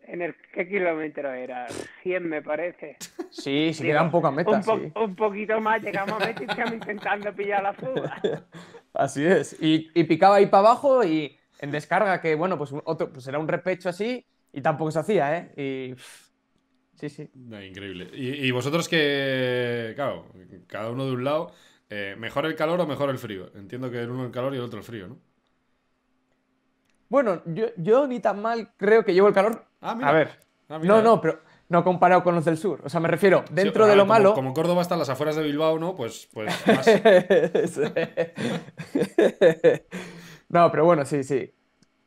¿En el qué kilómetro era? 100, me parece. Sí, sí quedan pocas metas. Un, un, poquito más, llegamos a meta y estamos intentando pillar la fuga. Así es. Y, picaba ahí para abajo y en descarga, que bueno, pues, otro, pues era un repecho así y tampoco se hacía, ¿eh? Y. sí, sí. Increíble. Y, y vosotros que. Claro, cada uno de un lado. Eh, ¿Mejor el calor o mejor el frío? Entiendo que el uno el calor y el otro el frío, ¿no? Bueno, yo, ni tan mal creo que llevo el calor. Ah, a ver. Ah, no, no, pero no comparado con los del sur. O sea, me refiero, dentro ah, de lo malo. Como Córdoba está en las afueras de Bilbao, ¿no? Pues, pues más. no, pero bueno, sí, sí.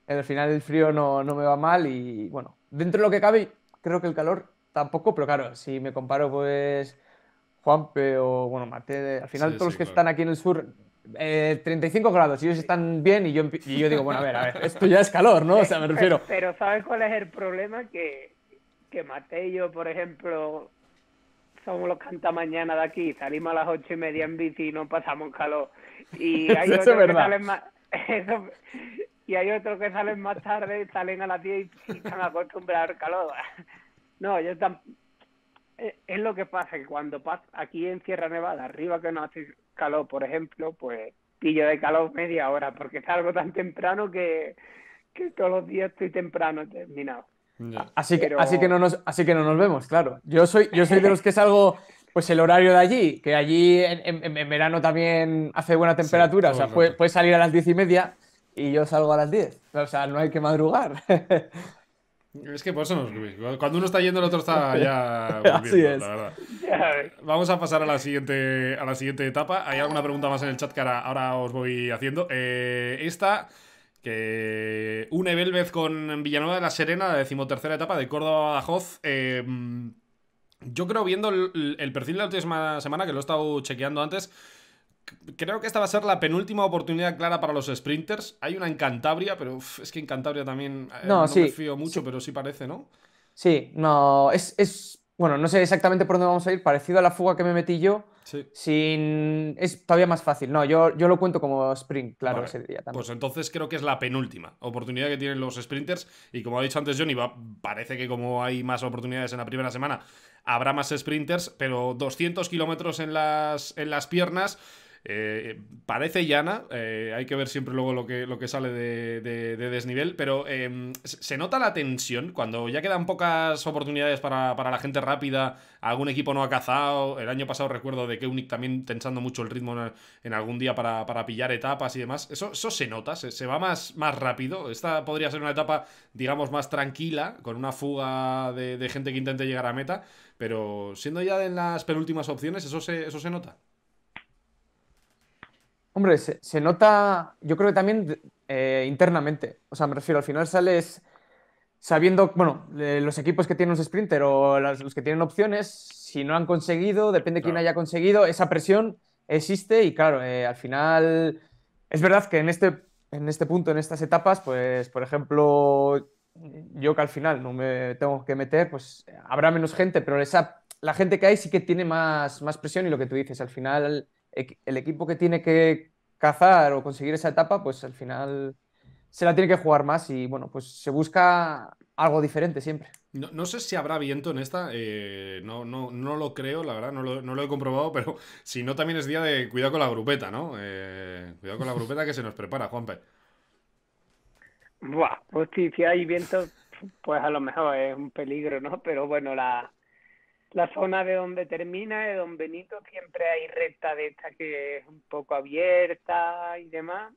En el final el frío no, no, me va mal y bueno, dentro de lo que cabe, creo que el calor tampoco, pero claro, si me comparo pues Juanpe o bueno, Mate, al final todos los que están aquí en el sur, eh, 35 grados, y ellos están bien y yo, yo digo, bueno, a ver, a ver, esto ya es calor, ¿no? O sea, me refiero. Pero, ¿sabes cuál es el problema? Que, que Mate y yo, por ejemplo, somos los mañana de aquí, salimos a las ocho y media en bici y no pasamos calor. Y hay otros que salen más... Y hay otros que salen más tarde, salen a las 10 y están acostumbrados al calor. No, yo, están... Eh, es lo que pasa, que cuando pasa aquí en Sierra Nevada, arriba que no hace calor, por ejemplo, pues pillo de calor media hora, porque salgo tan temprano que, que todos los días estoy temprano terminado. Así, que, así, que no nos, así que no nos vemos, claro. Yo soy, yo soy de los que salgo pues el horario de allí, que allí en, verano también hace buena temperatura, o sea, puedes salir a las diez y media y yo salgo a las diez, o sea, no hay que madrugar. Es que por eso nos Cuando uno está yendo, el otro está ya. Vamos a pasar a la siguiente, a la siguiente etapa. Hay alguna pregunta más en el chat que ahora, os voy haciendo. Eh, esta que une Belvez con Villanueva de la Serena, la decimotercera etapa de Córdoba a Badajoz. Eh, yo creo, viendo el, el perfil de la última semana, que lo he estado chequeando antes, creo que esta va a ser la penúltima oportunidad clara para los sprinters. Hay una en Cantabria, pero es que en Cantabria también eh, no, no me fío mucho, pero sí parece, ¿no? Sí, no, es, es, bueno, no sé exactamente por dónde vamos a ir, parecido a la fuga que me metí yo. Sí. Sin... Es todavía más fácil. No, yo, yo lo cuento como sprint, claro, ese día también. Pues entonces creo que es la penúltima oportunidad que tienen los sprinters. Y como ha dicho antes Johnny, parece que como hay más oportunidades en la primera semana, habrá más sprinters, pero 200 kilómetros en las, en las piernas eh, parece llana, eh, hay que ver siempre luego lo que, lo que sale de, desnivel, pero em, se nota la tensión cuando ya quedan pocas oportunidades para, la gente rápida, algún equipo no ha cazado, el año pasado recuerdo de que Unic también tensando mucho el ritmo en, algún día para, pillar etapas y demás, eso, se nota, se, va más, más rápido, esta podría ser una etapa digamos más tranquila, con una fuga de, gente que intente llegar a meta, pero siendo ya en las penúltimas opciones, eso eso se nota. Hombre, se, nota, yo creo que también eh, internamente. O sea, me refiero, al final sales sabiendo, bueno, los equipos que tienen un sprinter o los que tienen opciones, si no han conseguido, depende de quién haya conseguido, esa presión existe y claro, eh, al final es verdad que en este, en este punto, en estas etapas, pues, por ejemplo, yo que al final no me tengo que meter, pues habrá menos gente, pero la gente que hay sí que tiene más, más presión y lo que tú dices, al final el equipo que tiene que cazar o conseguir esa etapa, pues al final se la tiene que jugar más y bueno, pues se busca algo diferente siempre. No, sé si habrá viento en esta, eh, no, no, no lo creo, la verdad, no lo, he comprobado, pero si no, también es día de cuidado con la grupeta, ¿no? Eh, cuidado con la grupeta que se nos prepara, Juanpe. Buah, pues si hay viento, pues a lo mejor es un peligro, ¿no? Pero bueno, la, la zona de donde termina, de Don Benito, siempre hay recta de esta que es un poco abierta y demás.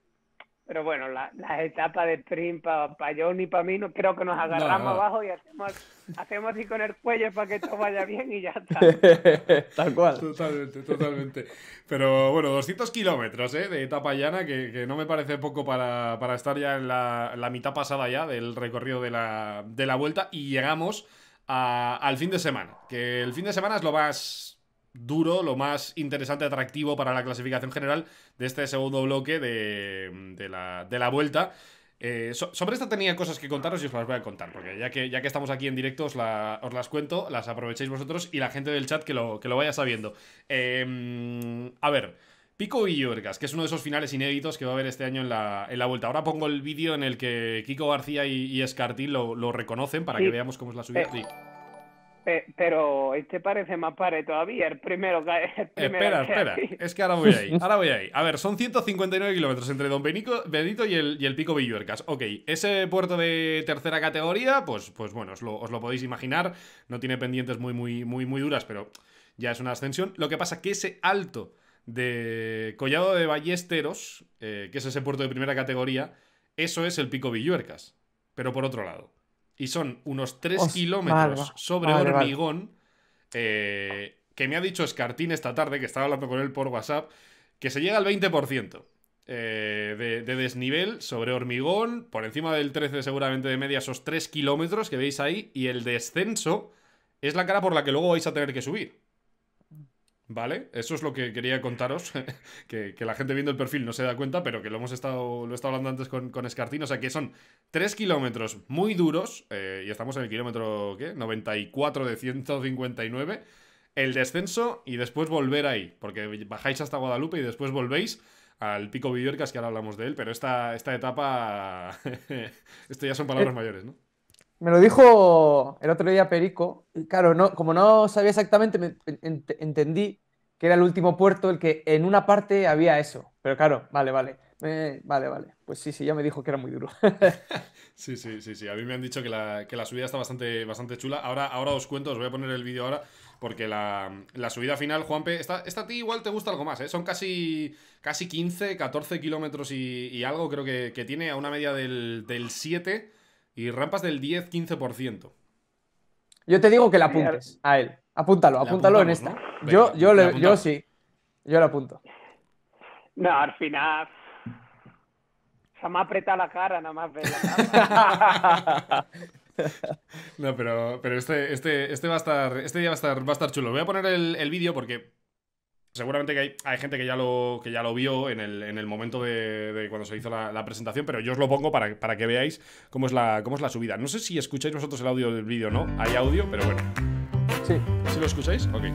Pero bueno, la, etapa etapas de sprint para John y para mí, creo que nos agarramos abajo y hacemos, hacemos así con el cuello para que todo vaya bien y ya está. Tal cual. Totalmente, totalmente. Pero bueno, 200 kilómetros ¿eh? de etapa llana, que, no me parece poco para, estar ya en la, mitad pasada ya del recorrido de la, de la vuelta y llegamos al fin de semana. Que el fin de semana es lo más duro, lo más interesante, atractivo para la clasificación general de este segundo bloque de, la, de la, vuelta. Eh, sobre esta tenía cosas que contaros y os las voy a contar, porque ya que, ya que estamos aquí en directo os, las cuento, las aprovechéis vosotros y la gente del chat que lo, que lo vaya sabiendo. Eh, a ver. Pico Villorgas, que es uno de esos finales inéditos que va a haber este año en la, vuelta. Ahora pongo el vídeo en el que Kiko García y, Escartín lo, reconocen para que veamos cómo es la eh, subida. Eh, pero este parece más pare todavía, el primero, que, Espera, espera, es que ahora voy ahí, ahora voy ahí. A ver, son 159 kilómetros entre Don Benito y el, Pico Villuercas. Ok, ese puerto de tercera categoría, pues, pues bueno, os lo, podéis imaginar, no tiene pendientes muy, muy, muy, muy duras, pero ya es una ascensión. Lo que pasa que ese alto de Collado de Ballesteros, eh, que es ese puerto de primera categoría, eso es el pico Villuercas, pero por otro lado. Y son unos 3 kilómetros sobre hormigón, eh, que me ha dicho Escartín esta tarde, que estaba hablando con él por WhatsApp, que se llega al 20%. Eh, de, de, desnivel sobre hormigón, por encima del 13 seguramente de media, esos 3 kilómetros que veis ahí, y el descenso es la cara por la que luego vais a tener que subir. ¿Vale? Eso es lo que quería contaros, que, la gente viendo el perfil no se da cuenta, pero que lo hemos estado, lo he estado hablando antes con, con Escartín, o sea que son 3 kilómetros muy duros, eh, y estamos en el kilómetro, ¿qué? 94 de 159, el descenso y después volver ahí, porque bajáis hasta Guadalupe y después volvéis al Pico Villorcas, que ahora hablamos de él, pero esta, esta etapa, esto ya son palabras eh, mayores, ¿no? Me lo dijo el otro día Perico, y claro, no, como no sabía exactamente, entendí que era el último puerto el que en una parte había eso. Pero claro, vale, vale. Eh, vale, vale. Pues sí, sí, ya me dijo que era muy duro. sí, sí, sí, sí. A mí me han dicho que la, que la subida está bastante, bastante chula. Ahora, ahora os cuento, os voy a poner el vídeo ahora, porque la, la, subida final, Juanpe, esta, esta a ti igual te gusta algo más, ¿eh? Son casi, casi 15, 14 kilómetros y, algo, creo que, que, tiene a una media del, del 7 y rampas del 10-15%. Yo te digo que la apuntes a él. Apúntalo, apúntalo en esta. yo, yo, yo sí. Yo lo apunto. No, al final. Se me apretado la cara, nada más No, pero, pero este, este, este va a estar. Este día va a estar, chulo. Voy a poner el, el vídeo porque Seguramente que hay, gente que ya lo, que ya lo vio en el, en el momento de, cuando se hizo la, presentación, pero yo os lo pongo para, para, que veáis cómo es, la, cómo es la subida. No sé si escucháis vosotros el audio del vídeo no. Hay audio, pero bueno. Sí. ¿Si lo escucháis? Ok.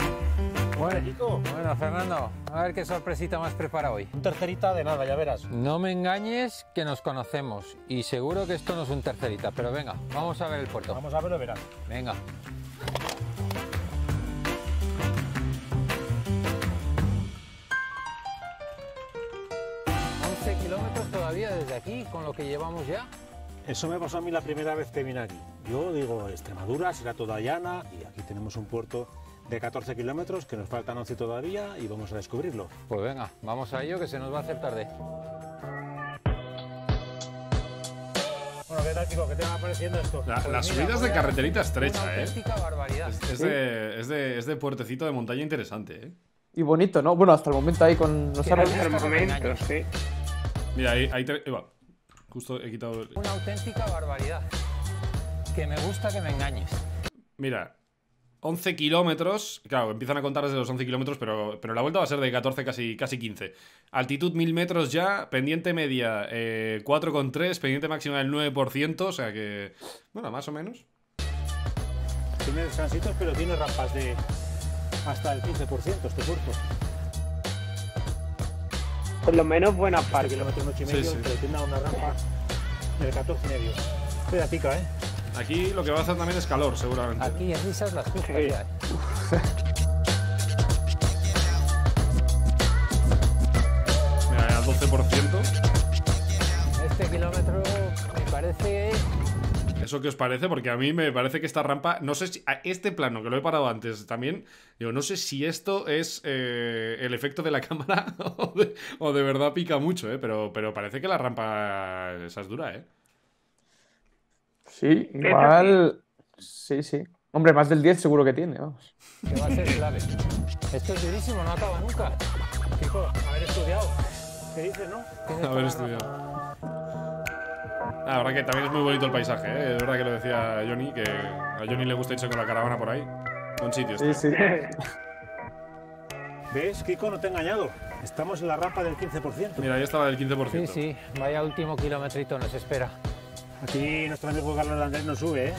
Bueno, bueno, Fernando, a ver qué sorpresita más prepara hoy. Un tercerita de nada, ya verás. No me engañes que nos conocemos y seguro que esto no es un tercerita, pero venga, vamos a ver el puerto. Vamos a verlo, verás. Venga. que llevamos ya? Eso me pasó a mí la primera vez que vine aquí. Yo digo, Extremadura será toda llana y aquí tenemos un puerto de 14 kilómetros que nos faltan 11 todavía y vamos a descubrirlo. Pues venga, vamos a ello que se nos va a hacer tarde. Bueno, ¿qué tal, ¿Qué te va pareciendo esto? las pues subidas de carreterita estrecha, ¿eh? Es, de, es, de, es de puertecito de montaña interesante, ¿eh? Y bonito, ¿no? Bueno, hasta el momento ahí con los árboles. Mira, ahí, ahí te... Justo he quitado Una auténtica barbaridad. Que me gusta que me engañes. Mira, 11 kilómetros. Claro, empiezan a contar desde los 11 kilómetros, pero, pero la vuelta va a ser de 14, casi, casi 15. Altitud 1000 metros ya, pendiente media 4,3, eh, pendiente máxima del 9%, o sea que. Bueno, más o menos. Tiene descansitos, pero tiene rampas de hasta el 15%, este curso por lo menos buena par, kilómetro sí, sí. medio, pero tiene una rampa del 14 y medio. Estoy pica, ¿eh? Aquí lo que va a hacer también es calor, seguramente. Aquí en risas las justas sí. ¿eh? Mira, 12%. Este kilómetro me parece ¿Eso qué os parece? Porque a mí me parece que esta rampa, no sé si a este plano que lo he parado antes también, yo no sé si esto es eh, el efecto de la cámara o, de, verdad pica mucho, ¿eh? Pero, pero parece que la rampa esa es dura, ¿eh? Sí, igual. Sí, sí. Hombre, más del 10 seguro que tiene, vamos. Que va a ser clave. Esto es durísimo, no acaba nunca. hijo haber estudiado. ¿Qué dices, no? Haber estudiado. La verdad que también es muy bonito el paisaje, ¿eh? Es verdad que lo decía Johnny, que a Johnny le gusta irse con la caravana por ahí. Con sitios. Sí, sí. ¿Ves, Kiko? No te ha engañado. Estamos en la rampa del 15%. Mira, ahí estaba del 15%. Sí, sí. Vaya último kilometrito nos espera. Aquí nuestro amigo Carlos Andrés no sube, ¿eh?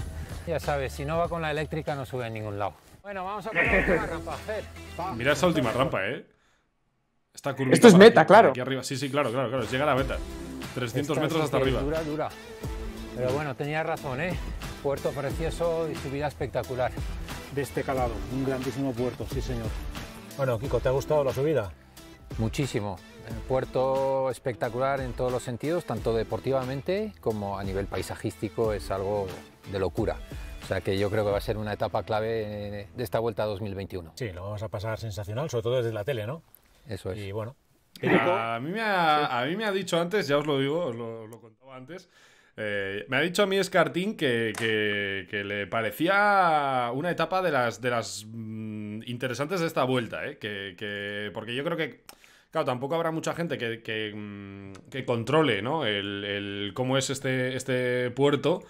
Ya sabes, si no va con la eléctrica no sube a ningún lado. Bueno, vamos a por la rampa, Mira esa última rampa, ¿eh? Esta curva. Esto es meta, claro. Aquí arriba. Sí, sí, claro, claro, claro. Llega a la meta. 300 metros hasta arriba. Dura, dura. Pero bueno, tenía razón, ¿eh? Puerto precioso y subida espectacular. De este calado, un grandísimo puerto, sí señor. Bueno, Kiko, ¿te ha gustado la subida? Muchísimo. El puerto espectacular en todos los sentidos, tanto deportivamente como a nivel paisajístico, es algo de locura. O sea que yo creo que va a ser una etapa clave de esta vuelta 2021. Sí, lo vamos a pasar sensacional, sobre todo desde la tele, ¿no? Eso es. Y bueno, a mí, me ha, a mí me ha dicho antes, ya os lo digo, os lo, contaba antes. Eh, me ha dicho a mí Escartín que, que, le parecía una etapa de las, de las mm, interesantes de esta vuelta, eh, que, porque yo creo que, claro, tampoco habrá mucha gente que, mm, controle ¿no? el, el, cómo es este, este puerto.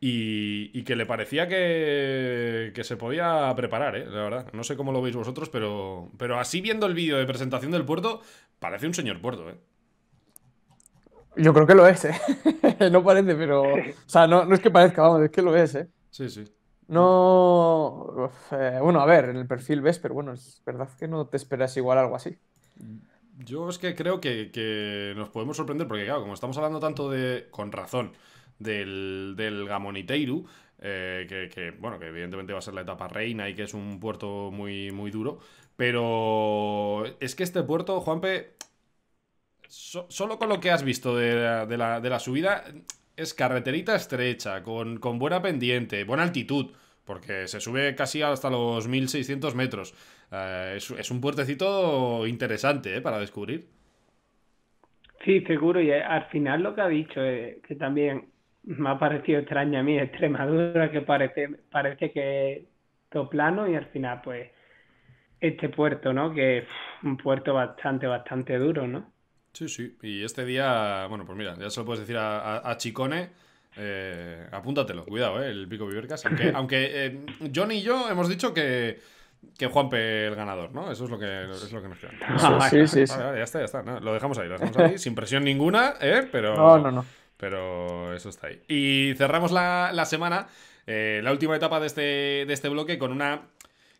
Y, que le parecía que, se podía preparar, ¿eh? la verdad. No sé cómo lo veis vosotros, pero, pero así viendo el vídeo de presentación del puerto, parece un señor puerto. ¿eh? Yo creo que lo es, ¿eh? no parece, pero. O sea, no, es que parezca, vamos, es que lo es, ¿eh? Sí, sí. No. Eh, bueno, a ver, en el perfil ves, pero bueno, es verdad que no te esperas igual algo así. Yo es que creo que, que nos podemos sorprender, porque claro, como estamos hablando tanto de. con razón del, Gamoniteiru, eh, que, bueno, que evidentemente va a ser la etapa reina y que es un puerto muy, muy duro. Pero es que este puerto, Juanpe, solo con lo que has visto de la, subida, es carreterita estrecha, con, buena pendiente, buena altitud porque se sube casi hasta los 1600 metros. Eh, es, un puertecito interesante eh, para descubrir. Sí, seguro, y al final lo que ha dicho que también me ha parecido extraña a mí Extremadura, que parece, parece que es todo plano y al final, pues, este puerto, ¿no? Que es un puerto bastante, bastante duro, ¿no? Sí, sí. Y este día, bueno, pues mira, ya se lo puedes decir a, Chicone. Eh, apúntatelo, cuidado, ¿eh? el pico Vivercas. Aunque, aunque eh, Johnny y yo hemos dicho que, que Juanpe el ganador, ¿no? Eso es lo que, es lo que nos queda. Sí, sí, ya está, ya está. lo dejamos ahí, lo dejamos ahí, sin presión ninguna, ¿eh? Pero. No, no, no. Pero eso está ahí. Y cerramos la, semana, eh, la última etapa de este, de este bloque, con una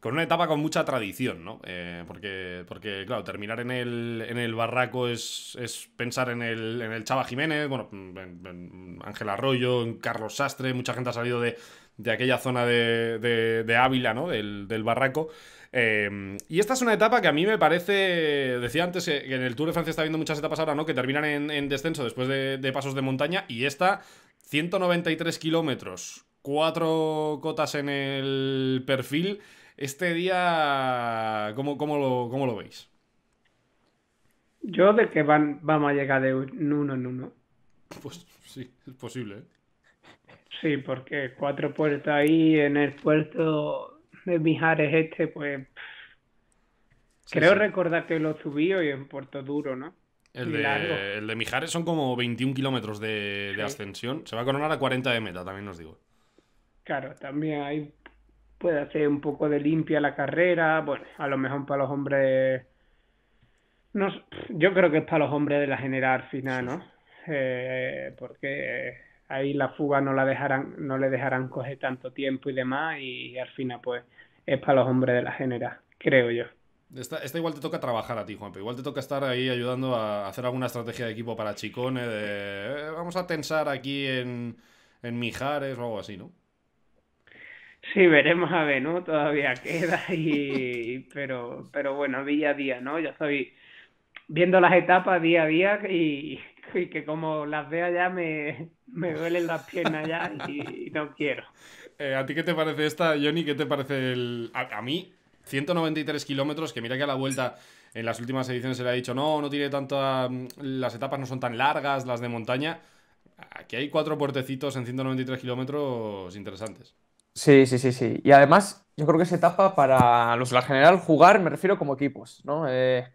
con una etapa con mucha tradición, ¿no? Eh, porque, porque, claro, terminar en el, en el barraco es, es pensar en el, en el Chava Jiménez, bueno, en Ángel Arroyo, en Carlos Sastre, mucha gente ha salido de, de aquella zona de, de, Ávila, ¿no? Del, del barraco. Em, y esta es una etapa que a mí me parece, decía antes que en el Tour de Francia está habiendo muchas etapas ahora, ¿no? Que terminan en, descenso después de, pasos de montaña. Y esta, 193 kilómetros, cuatro cotas en el perfil. Este día, ¿cómo, cómo, lo, lo veis? Yo de que van, vamos a llegar de uno en uno. Pues sí, es posible. ¿eh? Sí, porque cuatro puertas ahí en el puerto de Mijares este, pues creo recordar que lo subí hoy en Puerto Duro, ¿no? El de, el de, Mijares son como 21 kilómetros de, ascensión. Se va a coronar a 40 de meta, también os digo. Claro, también ahí puede hacer un poco de limpia la carrera. Bueno, a lo mejor para los hombres... No, yo creo que es para los hombres de la general final, ¿no? Eh, porque ahí la fuga no la dejarán, no le dejarán coger tanto tiempo y demás, y, al final, pues, es para los hombres de la genera, creo yo. Esta, igual te toca trabajar a ti, Juanpe. Igual te toca estar ahí ayudando a hacer alguna estrategia de equipo para chicones eh, vamos a tensar aquí en, en Mijares o algo así, ¿no? Sí, veremos a ver, ¿no? Todavía queda y pero pero bueno, día a día, ¿no? Yo estoy viendo las etapas día a día y, y que como las veo ya me, me duelen las piernas ya y, no quiero. Eh, ¿A ti qué te parece esta, Johnny? ¿Qué te parece el...? A, mí, 193 kilómetros, que mira que a la vuelta... En las últimas ediciones se le ha dicho, no, no tiene tanta... Mm, las etapas no son tan largas, las de montaña. Aquí hay cuatro puertecitos en 193 kilómetros interesantes. Sí, sí, sí, sí. Y además, yo creo que esa etapa para los de la general jugar, me refiero como equipos, ¿no? Eh,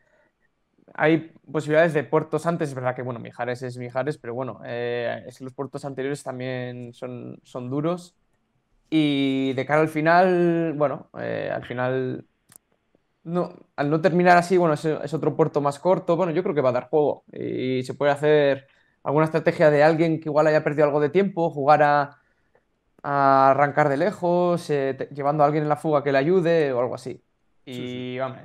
hay posibilidades de puertos antes, es verdad que bueno, Mijares es Mijares, pero bueno, eh, es los puertos anteriores también son, son duros. Y de cara al final, bueno, eh, al final, no, al no terminar así, bueno, es, otro puerto más corto, bueno, yo creo que va a dar juego y se puede hacer alguna estrategia de alguien que igual haya perdido algo de tiempo, jugar a, arrancar de lejos, eh, llevando a alguien en la fuga que le ayude o algo así. Y vamos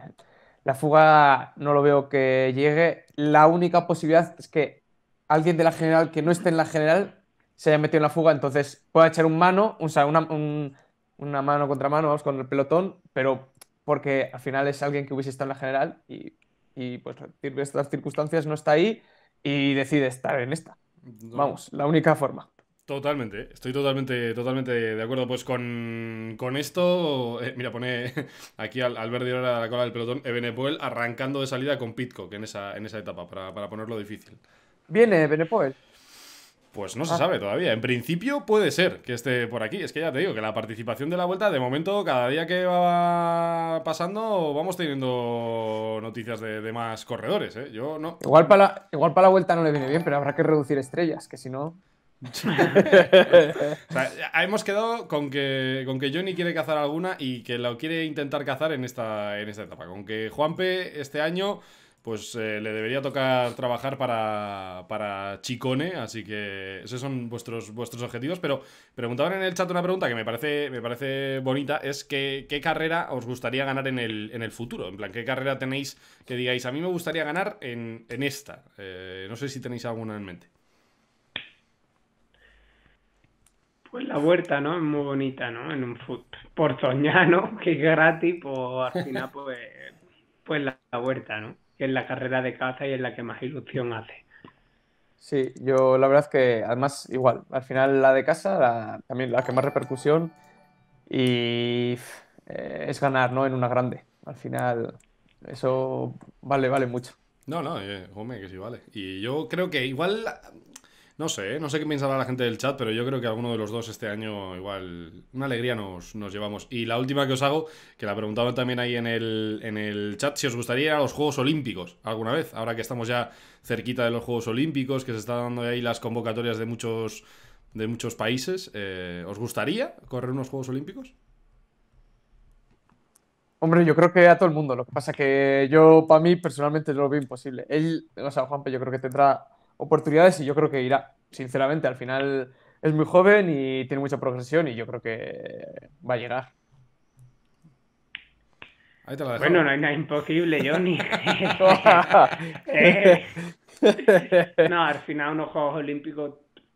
la fuga no lo veo que llegue. La única posibilidad es que alguien de la general que no esté en la general se haya metido en la fuga, entonces pueda echar un mano, una, mano contra mano, vamos, con el pelotón, pero porque al final es alguien que hubiese estado en la general y, y pues en estas circunstancias no está ahí y decide estar en esta. Vamos, la única forma. Totalmente, estoy totalmente, totalmente de acuerdo. Pues con, esto, eh, mira, pone aquí al, al verde ahora la cola del pelotón Ebenepoel arrancando de salida con Pitcock en esa, en esa etapa, para, ponerlo difícil. ¿Viene Ebenepoel? Pues no se ah. sabe todavía. En principio puede ser que esté por aquí. Es que ya te digo que la participación de la vuelta, de momento, cada día que va pasando, vamos teniendo noticias de, de más corredores. ¿eh? Yo no. Igual para, igual para la vuelta no le viene bien, pero habrá que reducir estrellas, que si no. hemos quedado con que, con que Johnny quiere cazar alguna y que lo quiere intentar cazar en esta, en esta etapa. Con que Juanpe este año pues eh, le debería tocar trabajar para, Chicone, así que esos son vuestros, vuestros objetivos. Pero preguntaban en el chat una pregunta que me parece, me parece bonita, es que, qué carrera os gustaría ganar en el, futuro, en plan, qué carrera tenéis que digáis, a mí me gustaría ganar en, esta. Eh, no sé si tenéis alguna en mente. Pues la huerta, ¿no? Es muy bonita, ¿no? En un foot Por Que es gratis, pues al final, pues, pues la, huerta, ¿no? Que es la carrera de caza y es la que más ilusión hace. Sí, yo la verdad es que además igual, al final la de casa, también la que más repercusión y eh, es ganar, ¿no? En una grande. Al final eso vale, vale mucho. No, no, eh, hombre, que sí vale. Y yo creo que igual no sé, ¿eh? no sé qué pensará la gente del chat, pero yo creo que alguno de los dos este año igual una alegría nos, llevamos. Y la última que os hago, que la preguntaban también ahí en el, en el chat, si os gustaría los Juegos Olímpicos alguna vez, ahora que estamos ya cerquita de los Juegos Olímpicos, que se están dando ahí las convocatorias de muchos, de muchos países, eh, ¿os gustaría correr unos Juegos Olímpicos? Hombre, yo creo que a todo el mundo. Lo que pasa que yo, para mí, personalmente, lo veo imposible. Él, o sea, Juanpe, yo creo que tendrá oportunidades y yo creo que irá. Sinceramente, al final es muy joven y tiene mucha progresión y yo creo que va a llegar. bueno, no hay nada imposible, Johnny. no, al final unos Juegos Olímpicos pues,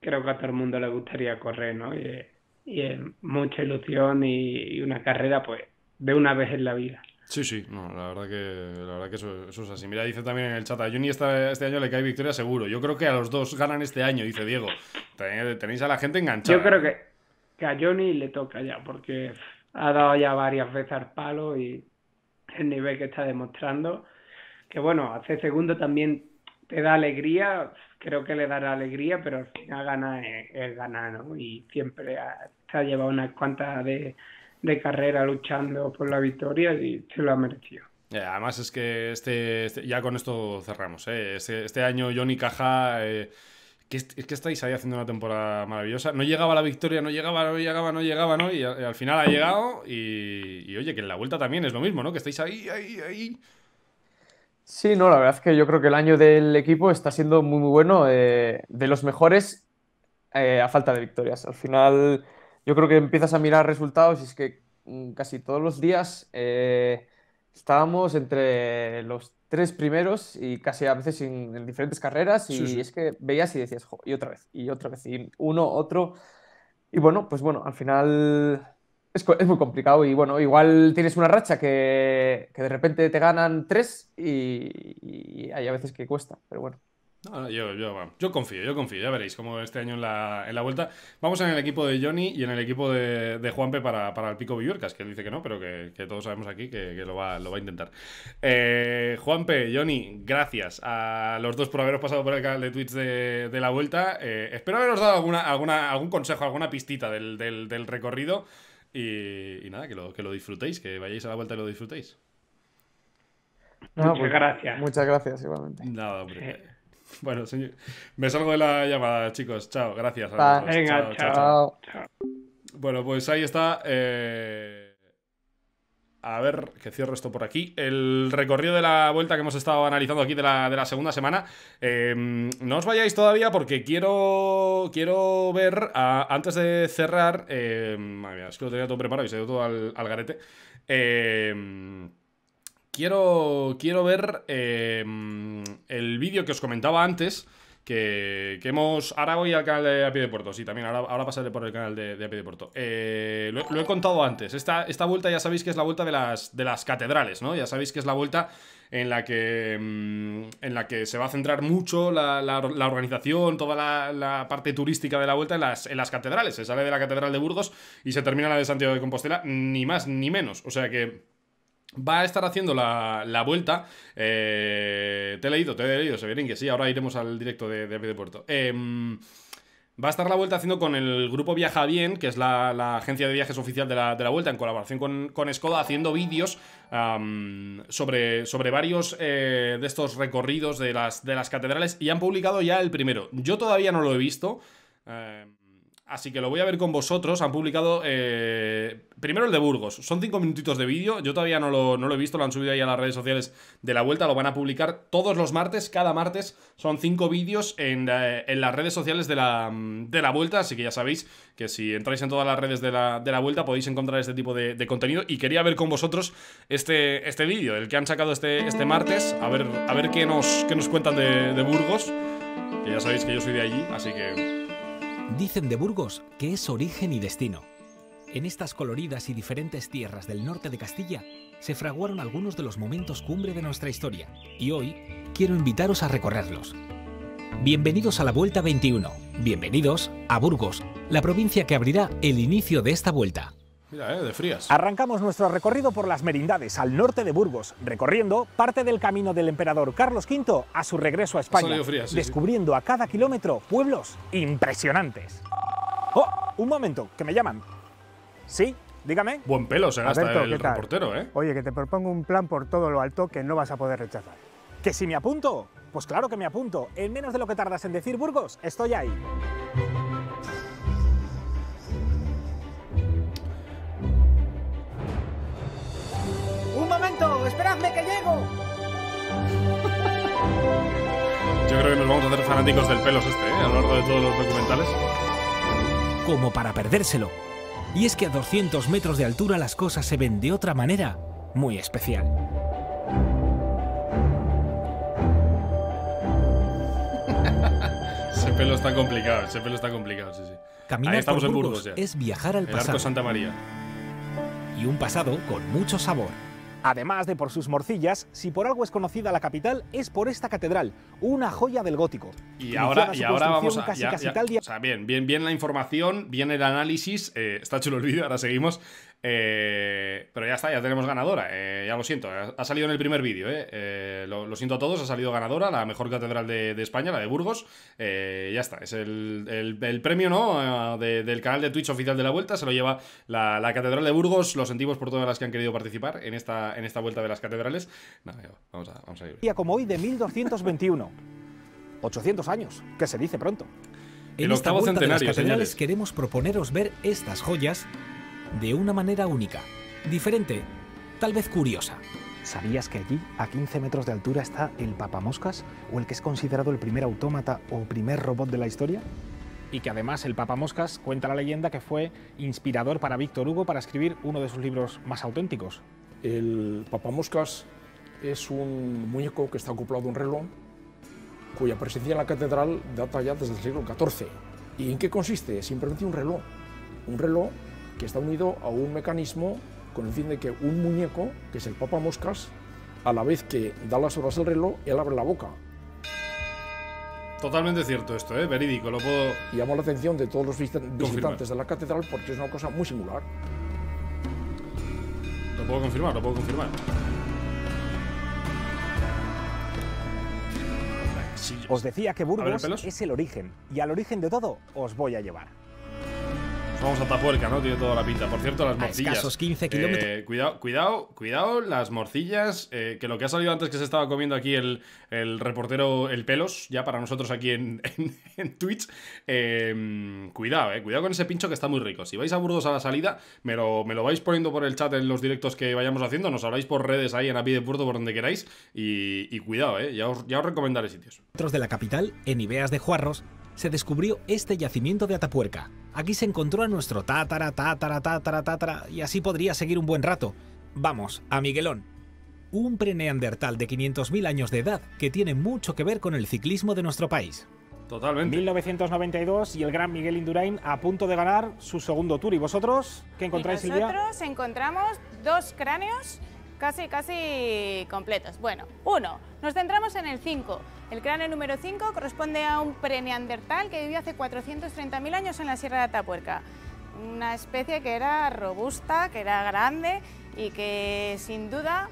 creo que a todo el mundo le gustaría correr, ¿no? Y, y mucha ilusión y una carrera, pues, de una vez en la vida. Sí, sí, no, la verdad que, que eso, es así. Mira, dice también en el chat, a Johnny este, año le cae victoria seguro. Yo creo que a los dos ganan este año, dice Diego. tenéis a la gente enganchada. Yo creo ¿eh? que, que a Johnny le toca ya, porque ha dado ya varias veces al palo y el nivel que está demostrando. Que bueno, hace segundo también te da alegría, creo que le dará alegría, pero al final gana eh, es, ganar, Y siempre ha, se ha llevado unas cuantas de de carrera luchando por la victoria y se lo ha merecido. Eh, además es que este, este, ya con esto cerramos. Eh. Este, este, año Johnny Caja... Eh, es que estáis ahí haciendo una temporada maravillosa. No llegaba la victoria, no llegaba, no llegaba, no llegaba, ¿no? Y, y al final ha llegado. Y, oye, que en la vuelta también es lo mismo, ¿no? Que estáis ahí, ahí, ahí. Sí, no, la verdad es que yo creo que el año del equipo está siendo muy, muy bueno. Eh, de los mejores a falta de victorias. Al final yo creo que empiezas a mirar resultados y es que mm, casi todos los días eh, estábamos entre los tres primeros y casi a veces en, diferentes carreras y es que veías y decías, y otra vez, y otra vez, y uno, otro. Y bueno, pues bueno, al final es, muy complicado y bueno, igual tienes una racha que, de repente te ganan tres y hay a veces que cuesta, pero bueno yo, confío, yo confío, ya veréis cómo este año en la, en la, vuelta. Vamos en el equipo de Johnny y en el equipo de, Juanpe para, el pico Villurcas, que él dice que no, pero que, todos sabemos aquí que, lo, va, a intentar. Eh, Juanpe, Johnny, gracias a los dos por haberos pasado por el canal de Twitch de, la vuelta. Eh, espero haberos dado alguna, algún consejo, alguna pistita del, recorrido. Y, nada, que lo, que lo disfrutéis, que vayáis a la vuelta y lo disfrutéis. No, muchas pues, gracias. Muchas gracias, igualmente. Eh, Bueno, señor, me salgo de la llamada, chicos. Chao, gracias. Venga, chao, Bueno, pues ahí está. Eh, a ver, que cierro esto por aquí. El recorrido de la vuelta que hemos estado analizando aquí de la, segunda semana. Eh, no os vayáis todavía porque quiero quiero ver, antes de cerrar... Eh, madre mía, es que lo tenía todo preparado y se dio todo al, al garete. Eh quiero, quiero ver em, el vídeo que os comentaba antes. Que, hemos... Ahora voy al canal de A de Puerto, sí, también, ahora, pasaré por el canal de, de de Puerto. Eh, lo, he contado antes, esta, esta vuelta ya sabéis que es la vuelta de las, de las catedrales, ¿no? Ya sabéis que es la vuelta en la que, em, en la que se va a centrar mucho la, organización, toda la, parte turística de la vuelta en las, en las catedrales. Se sale de la Catedral de Burgos y se termina la de Santiago de Compostela, ni más ni menos. O sea que... Va a estar haciendo la, vuelta. Eh, te he leído, te he leído, se vienen que sí. Ahora iremos al directo de, de, Puerto. Em, va a estar la vuelta haciendo con el grupo Viaja Bien, que es la, agencia de viajes oficial de la, vuelta, en colaboración con, con Skoda, haciendo vídeos sobre, sobre varios eh, de estos recorridos de las, de las catedrales. Y han publicado ya el primero. Yo todavía no lo he visto. Eh, Así que lo voy a ver con vosotros. Han publicado eh, primero el de Burgos. Son cinco minutitos de vídeo. Yo todavía no lo, no lo, he visto. Lo han subido ahí a las redes sociales de la vuelta. Lo van a publicar todos los martes. Cada martes son cinco vídeos en, eh, en las redes sociales mm, de la, vuelta. Así que ya sabéis que si entráis en todas las redes de la, vuelta podéis encontrar este tipo de, contenido. Y quería ver con vosotros este, este vídeo, el que han sacado este, este martes. A ver, a ver qué, nos, qué nos cuentan de, Burgos. Que ya sabéis que yo soy de allí. Así que... Dicen de Burgos que es origen y destino. En estas coloridas y diferentes tierras del norte de Castilla se fraguaron algunos de los momentos cumbre de nuestra historia y hoy quiero invitaros a recorrerlos. Bienvenidos a la Vuelta 21, bienvenidos a Burgos, la provincia que abrirá el inicio de esta vuelta. Mira, eh, de frías. Arrancamos nuestro recorrido por las merindades, al norte de Burgos, recorriendo parte del camino del emperador Carlos V a su regreso a España, descubriendo a cada kilómetro pueblos impresionantes. ¡Oh! Un momento, que me llaman. ¿Sí? Dígame. Buen pelo se gasta el reportero, ¿eh? Oye, que te propongo un plan por todo lo alto que no vas a poder rechazar. ¿Que si me apunto? Pues claro que me apunto. En menos de lo que tardas en decir Burgos, estoy ahí. ¡Un momento! ¡Esperadme que llego! Yo creo que nos vamos a hacer fanáticos del pelos este, ¿eh? a lo largo de todos los documentales. Como para perdérselo. Y es que a 200 metros de altura las cosas se ven de otra manera muy especial. ese pelo está complicado, ese pelo está complicado, sí, por en es viajar al El pasado. Santa María. Y un pasado con mucho sabor. Además de por sus morcillas, si por algo es conocida la capital, es por esta catedral, una joya del gótico. Y ahora, y ahora vamos a. o sea, bien, bien, bien la información, bien el análisis. Eh, está chulo el vídeo, ahora seguimos. Eh, pero ya está, ya tenemos ganadora. Eh, ya lo siento, eh, ha salido en el primer vídeo. Lo, lo, siento a todos, ha salido ganadora, la mejor catedral de, de España, la de Burgos. ya está, es el, el, premio ¿no? del canal de Twitch oficial de la vuelta. Se lo lleva la, la, catedral de Burgos. Lo sentimos por todas las que han querido participar en esta, en esta vuelta de las catedrales. vamos, a, ir. Día como hoy de 1221. 800 años, que se dice pronto. En el esta vuelta de las catedrales queremos proponeros ver estas joyas de una manera única, diferente, tal vez curiosa. ¿Sabías que allí, a 15 metros de altura, está el papamoscas o el que es considerado el primer autómata o primer robot de la historia? Y que además el papamoscas cuenta la leyenda que fue inspirador para Víctor Hugo para escribir uno de sus libros más auténticos. El papamoscas es un muñeco que está acoplado a un reloj cuya presencia en la catedral data ya desde el siglo XIV. ¿Y en qué consiste? Simplemente un reloj. Un reloj que está unido a un mecanismo con el fin de que un muñeco, que es el Papa Moscas, a la vez que da las horas al reloj, él abre la boca. Totalmente cierto esto, ¿eh? verídico, lo puedo... Llamó la atención de todos los visitantes de la catedral porque es una cosa muy singular. Lo puedo confirmar, lo puedo confirmar. Os decía que Burgos es el origen, y al origen de todo os voy a llevar. Vamos a Tapuerca, ¿no? Tiene toda la pinta. Por cierto, las morcillas. esos 15 kilómetros. Eh, cuidado, cuidado, cuidado, las morcillas. Eh, que lo que ha salido antes que se estaba comiendo aquí el, reportero El Pelos, ya para nosotros aquí en, en, Twitch. Em, cuidado, eh. Cuidado con ese pincho que está muy rico. Si vais a Burgos a la salida, me lo, me lo vais poniendo por el chat en los directos que vayamos haciendo. Nos habláis por redes ahí en API de Puerto, por donde queráis. Y, cuidado, eh. Ya os, ya os recomendaré sitios. de la capital, en de se descubrió este yacimiento de Atapuerca. Aquí se encontró a nuestro tátara, tátara, tatara tatara y así podría seguir un buen rato. Vamos, a Miguelón. Un preneandertal de 500.000 años de edad que tiene mucho que ver con el ciclismo de nuestro país. Totalmente. 1992 y el gran Miguel Indurain a punto de ganar su segundo tour. ¿Y vosotros qué encontráis, Silvia? Nosotros encontramos dos cráneos casi, casi completos. Bueno, uno, nos centramos en el 5. El cráneo número 5 corresponde a un preneandertal que vivió hace 430.000 años en la Sierra de Atapuerca. Una especie que era robusta, que era grande y que sin duda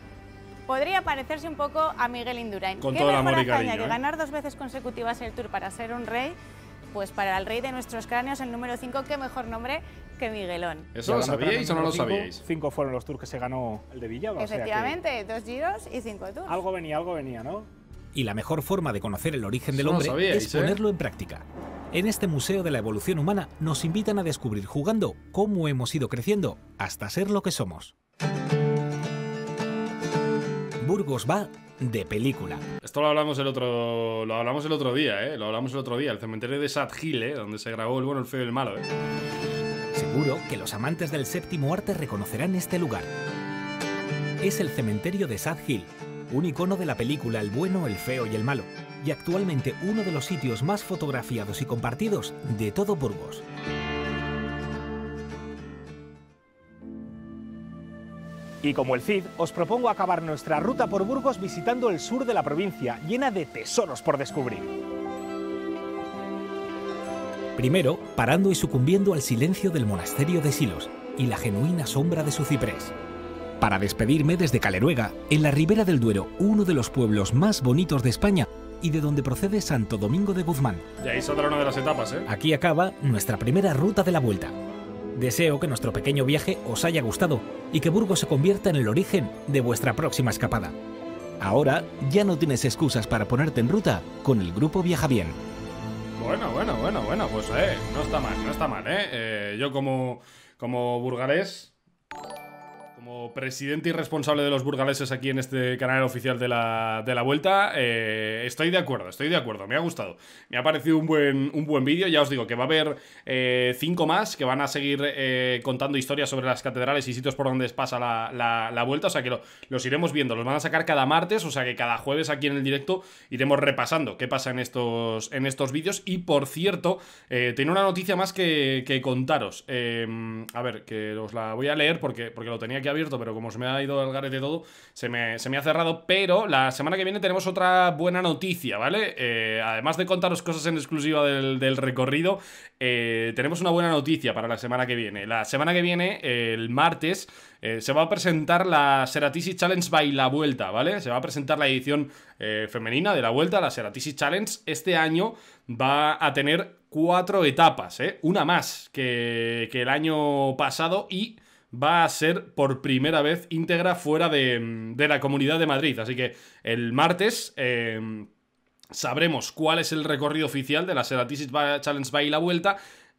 podría parecerse un poco a Miguel Indurain. ¿Qué mejor que ¿eh? ganar dos veces consecutivas el Tour para ser un rey? Pues para el rey de nuestros cráneos, el número 5, qué mejor nombre Miguelón. ¿Eso lo sabíais o no lo sabíais? Cinco fueron los tours que se ganó el de villa Efectivamente, dos giros y cinco tours. Algo venía, algo venía, ¿no? Y la mejor forma de conocer el origen del hombre es ¿eh? ponerlo en práctica. En este Museo de la Evolución Humana nos invitan a descubrir jugando cómo hemos ido creciendo hasta ser lo que somos. Burgos va de película. Esto lo hablamos el otro lo hablamos el otro día, ¿eh? Lo hablamos el otro día, el cementerio de Sad Hill, ¿eh? donde se grabó el bueno, el feo y el malo, ¿eh? Seguro que los amantes del séptimo arte reconocerán este lugar. Es el cementerio de Sad Hill, un icono de la película El bueno, el feo y el malo, y actualmente uno de los sitios más fotografiados y compartidos de todo Burgos. Y como el Cid, os propongo acabar nuestra ruta por Burgos visitando el sur de la provincia, llena de tesoros por descubrir. Primero, parando y sucumbiendo al silencio del monasterio de Silos y la genuina sombra de su ciprés. Para despedirme desde Caleruega, en la ribera del Duero, uno de los pueblos más bonitos de España y de donde procede Santo Domingo de Guzmán. Ya hizo otra una de las etapas, ¿eh? Aquí acaba nuestra primera ruta de la vuelta. Deseo que nuestro pequeño viaje os haya gustado y que Burgo se convierta en el origen de vuestra próxima escapada. Ahora ya no tienes excusas para ponerte en ruta con el grupo Viaja Bien. Bueno, bueno, bueno, bueno, pues eh, no está mal, no está mal, eh, eh yo como, como como presidente y responsable de los burgaleses aquí en este canal oficial de la, de la vuelta, eh, estoy de acuerdo, estoy de acuerdo, me ha gustado. Me ha parecido un buen, un buen vídeo, ya os digo que va a haber eh, cinco más que van a seguir eh, contando historias sobre las catedrales y sitios por donde pasa la, vuelta, o sea que lo, los iremos viendo, los van a sacar cada martes, o sea que cada jueves aquí en el directo iremos repasando qué pasa en estos, en estos vídeos. Y por cierto, tengo una noticia más que, que contaros. a ver, que os la voy a leer porque, porque lo tenía que abierto, pero como se me ha ido al garete todo, se me, se me ha cerrado. Pero la semana que viene tenemos otra buena noticia, ¿vale? Eh, además de contaros cosas en exclusiva del, recorrido, eh, tenemos una buena noticia para la semana que viene. La semana que viene, el martes, eh, se va a presentar la Seratisi Challenge by La Vuelta, ¿vale? Se va a presentar la edición femenina de La Vuelta, la Seratisi Challenge. Este año va a tener cuatro etapas, ¿eh? Una más que, que el año pasado y va a ser por primera vez íntegra fuera de, la Comunidad de Madrid. Así que el martes eh, sabremos cuál es el recorrido oficial de la Seratis Challenge by y la Vuelta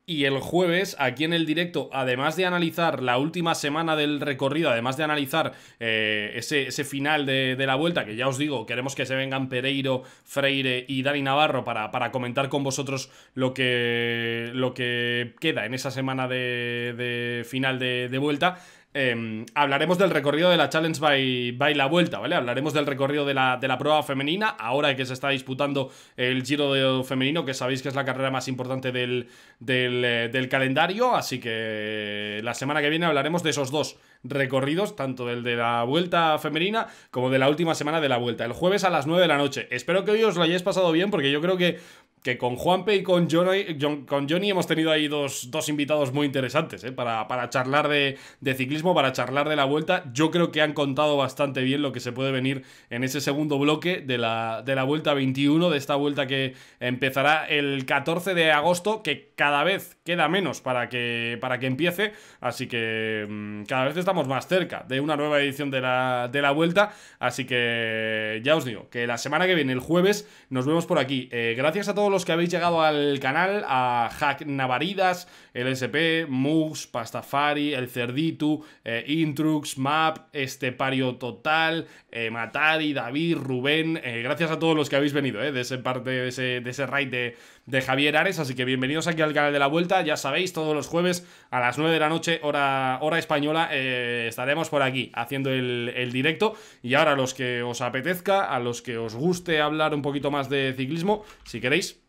y el jueves, aquí en el directo, además de analizar la última semana del recorrido, además de analizar eh, ese, final de, la vuelta, que ya os digo, queremos que se vengan Pereiro, Freire y Dani Navarro para, comentar con vosotros lo que, lo que queda en esa semana de, de final de, de vuelta. Em, hablaremos del recorrido de la Challenge by, la Vuelta, ¿vale? Hablaremos del recorrido de la, prueba femenina, ahora que se está disputando el Giro de, femenino, que sabéis que es la carrera más importante del, eh, del calendario, así que la semana que viene hablaremos de esos dos recorridos, tanto del de la Vuelta femenina como de la última semana de la Vuelta, el jueves a las 9 de la noche. Espero que hoy os lo hayáis pasado bien, porque yo creo que que con Juanpe y con Johnny, hemos tenido ahí dos, invitados muy interesantes ¿eh? para, charlar de, ciclismo, para charlar de la vuelta. Yo creo que han contado bastante bien lo que se puede venir en ese segundo bloque de la, vuelta 21, de esta vuelta que empezará el 14 de agosto, que cada vez queda menos para que, para que empiece. Así que mm, cada vez estamos más cerca de una nueva edición de la, vuelta. Así que ya os digo que la semana que viene, el jueves, nos vemos por aquí. Eh, gracias a todos que habéis llegado al canal, a Hack Navaridas, LSP, Moogs, Pastafari, El Cerditu, eh, Intrux, Map, Estepario Total, eh, Matari, David, Rubén. Eh, gracias a todos los que habéis venido, de ese parte, de ese, raid de, Javier Ares. Así que bienvenidos aquí al canal de la vuelta. Ya sabéis, todos los jueves a las 9 de la noche, hora, hora española, estaremos por aquí haciendo el, el, directo. Y ahora, a los que os apetezca, a los que os guste hablar un poquito más de ciclismo, si queréis,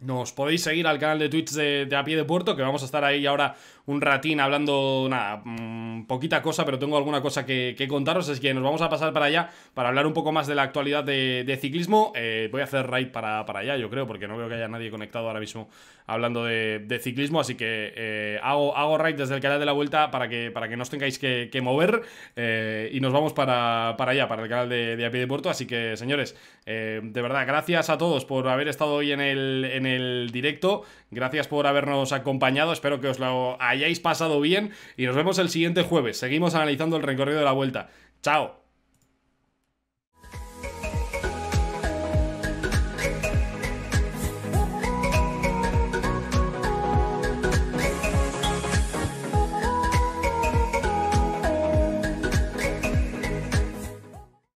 nos podéis seguir al canal de Twitch de, de A Pie de Puerto, que vamos a estar ahí ahora un ratín hablando, nada, mm, poquita cosa, pero tengo alguna cosa que, contaros, es que nos vamos a pasar para allá para hablar un poco más de la actualidad de, ciclismo. Eh, voy a hacer raid para, allá, yo creo, porque no veo que haya nadie conectado ahora mismo hablando de, ciclismo, así que eh, hago, hago raid desde el canal de la vuelta para que, para que no os tengáis que, mover eh, y nos vamos para, allá, para el canal de, de a de Puerto, así que señores, de verdad, gracias a todos por haber estado hoy en en el directo. Gracias por habernos acompañado, espero que os lo hayáis pasado bien y nos vemos el siguiente jueves. Seguimos analizando el recorrido de la vuelta. ¡Chao!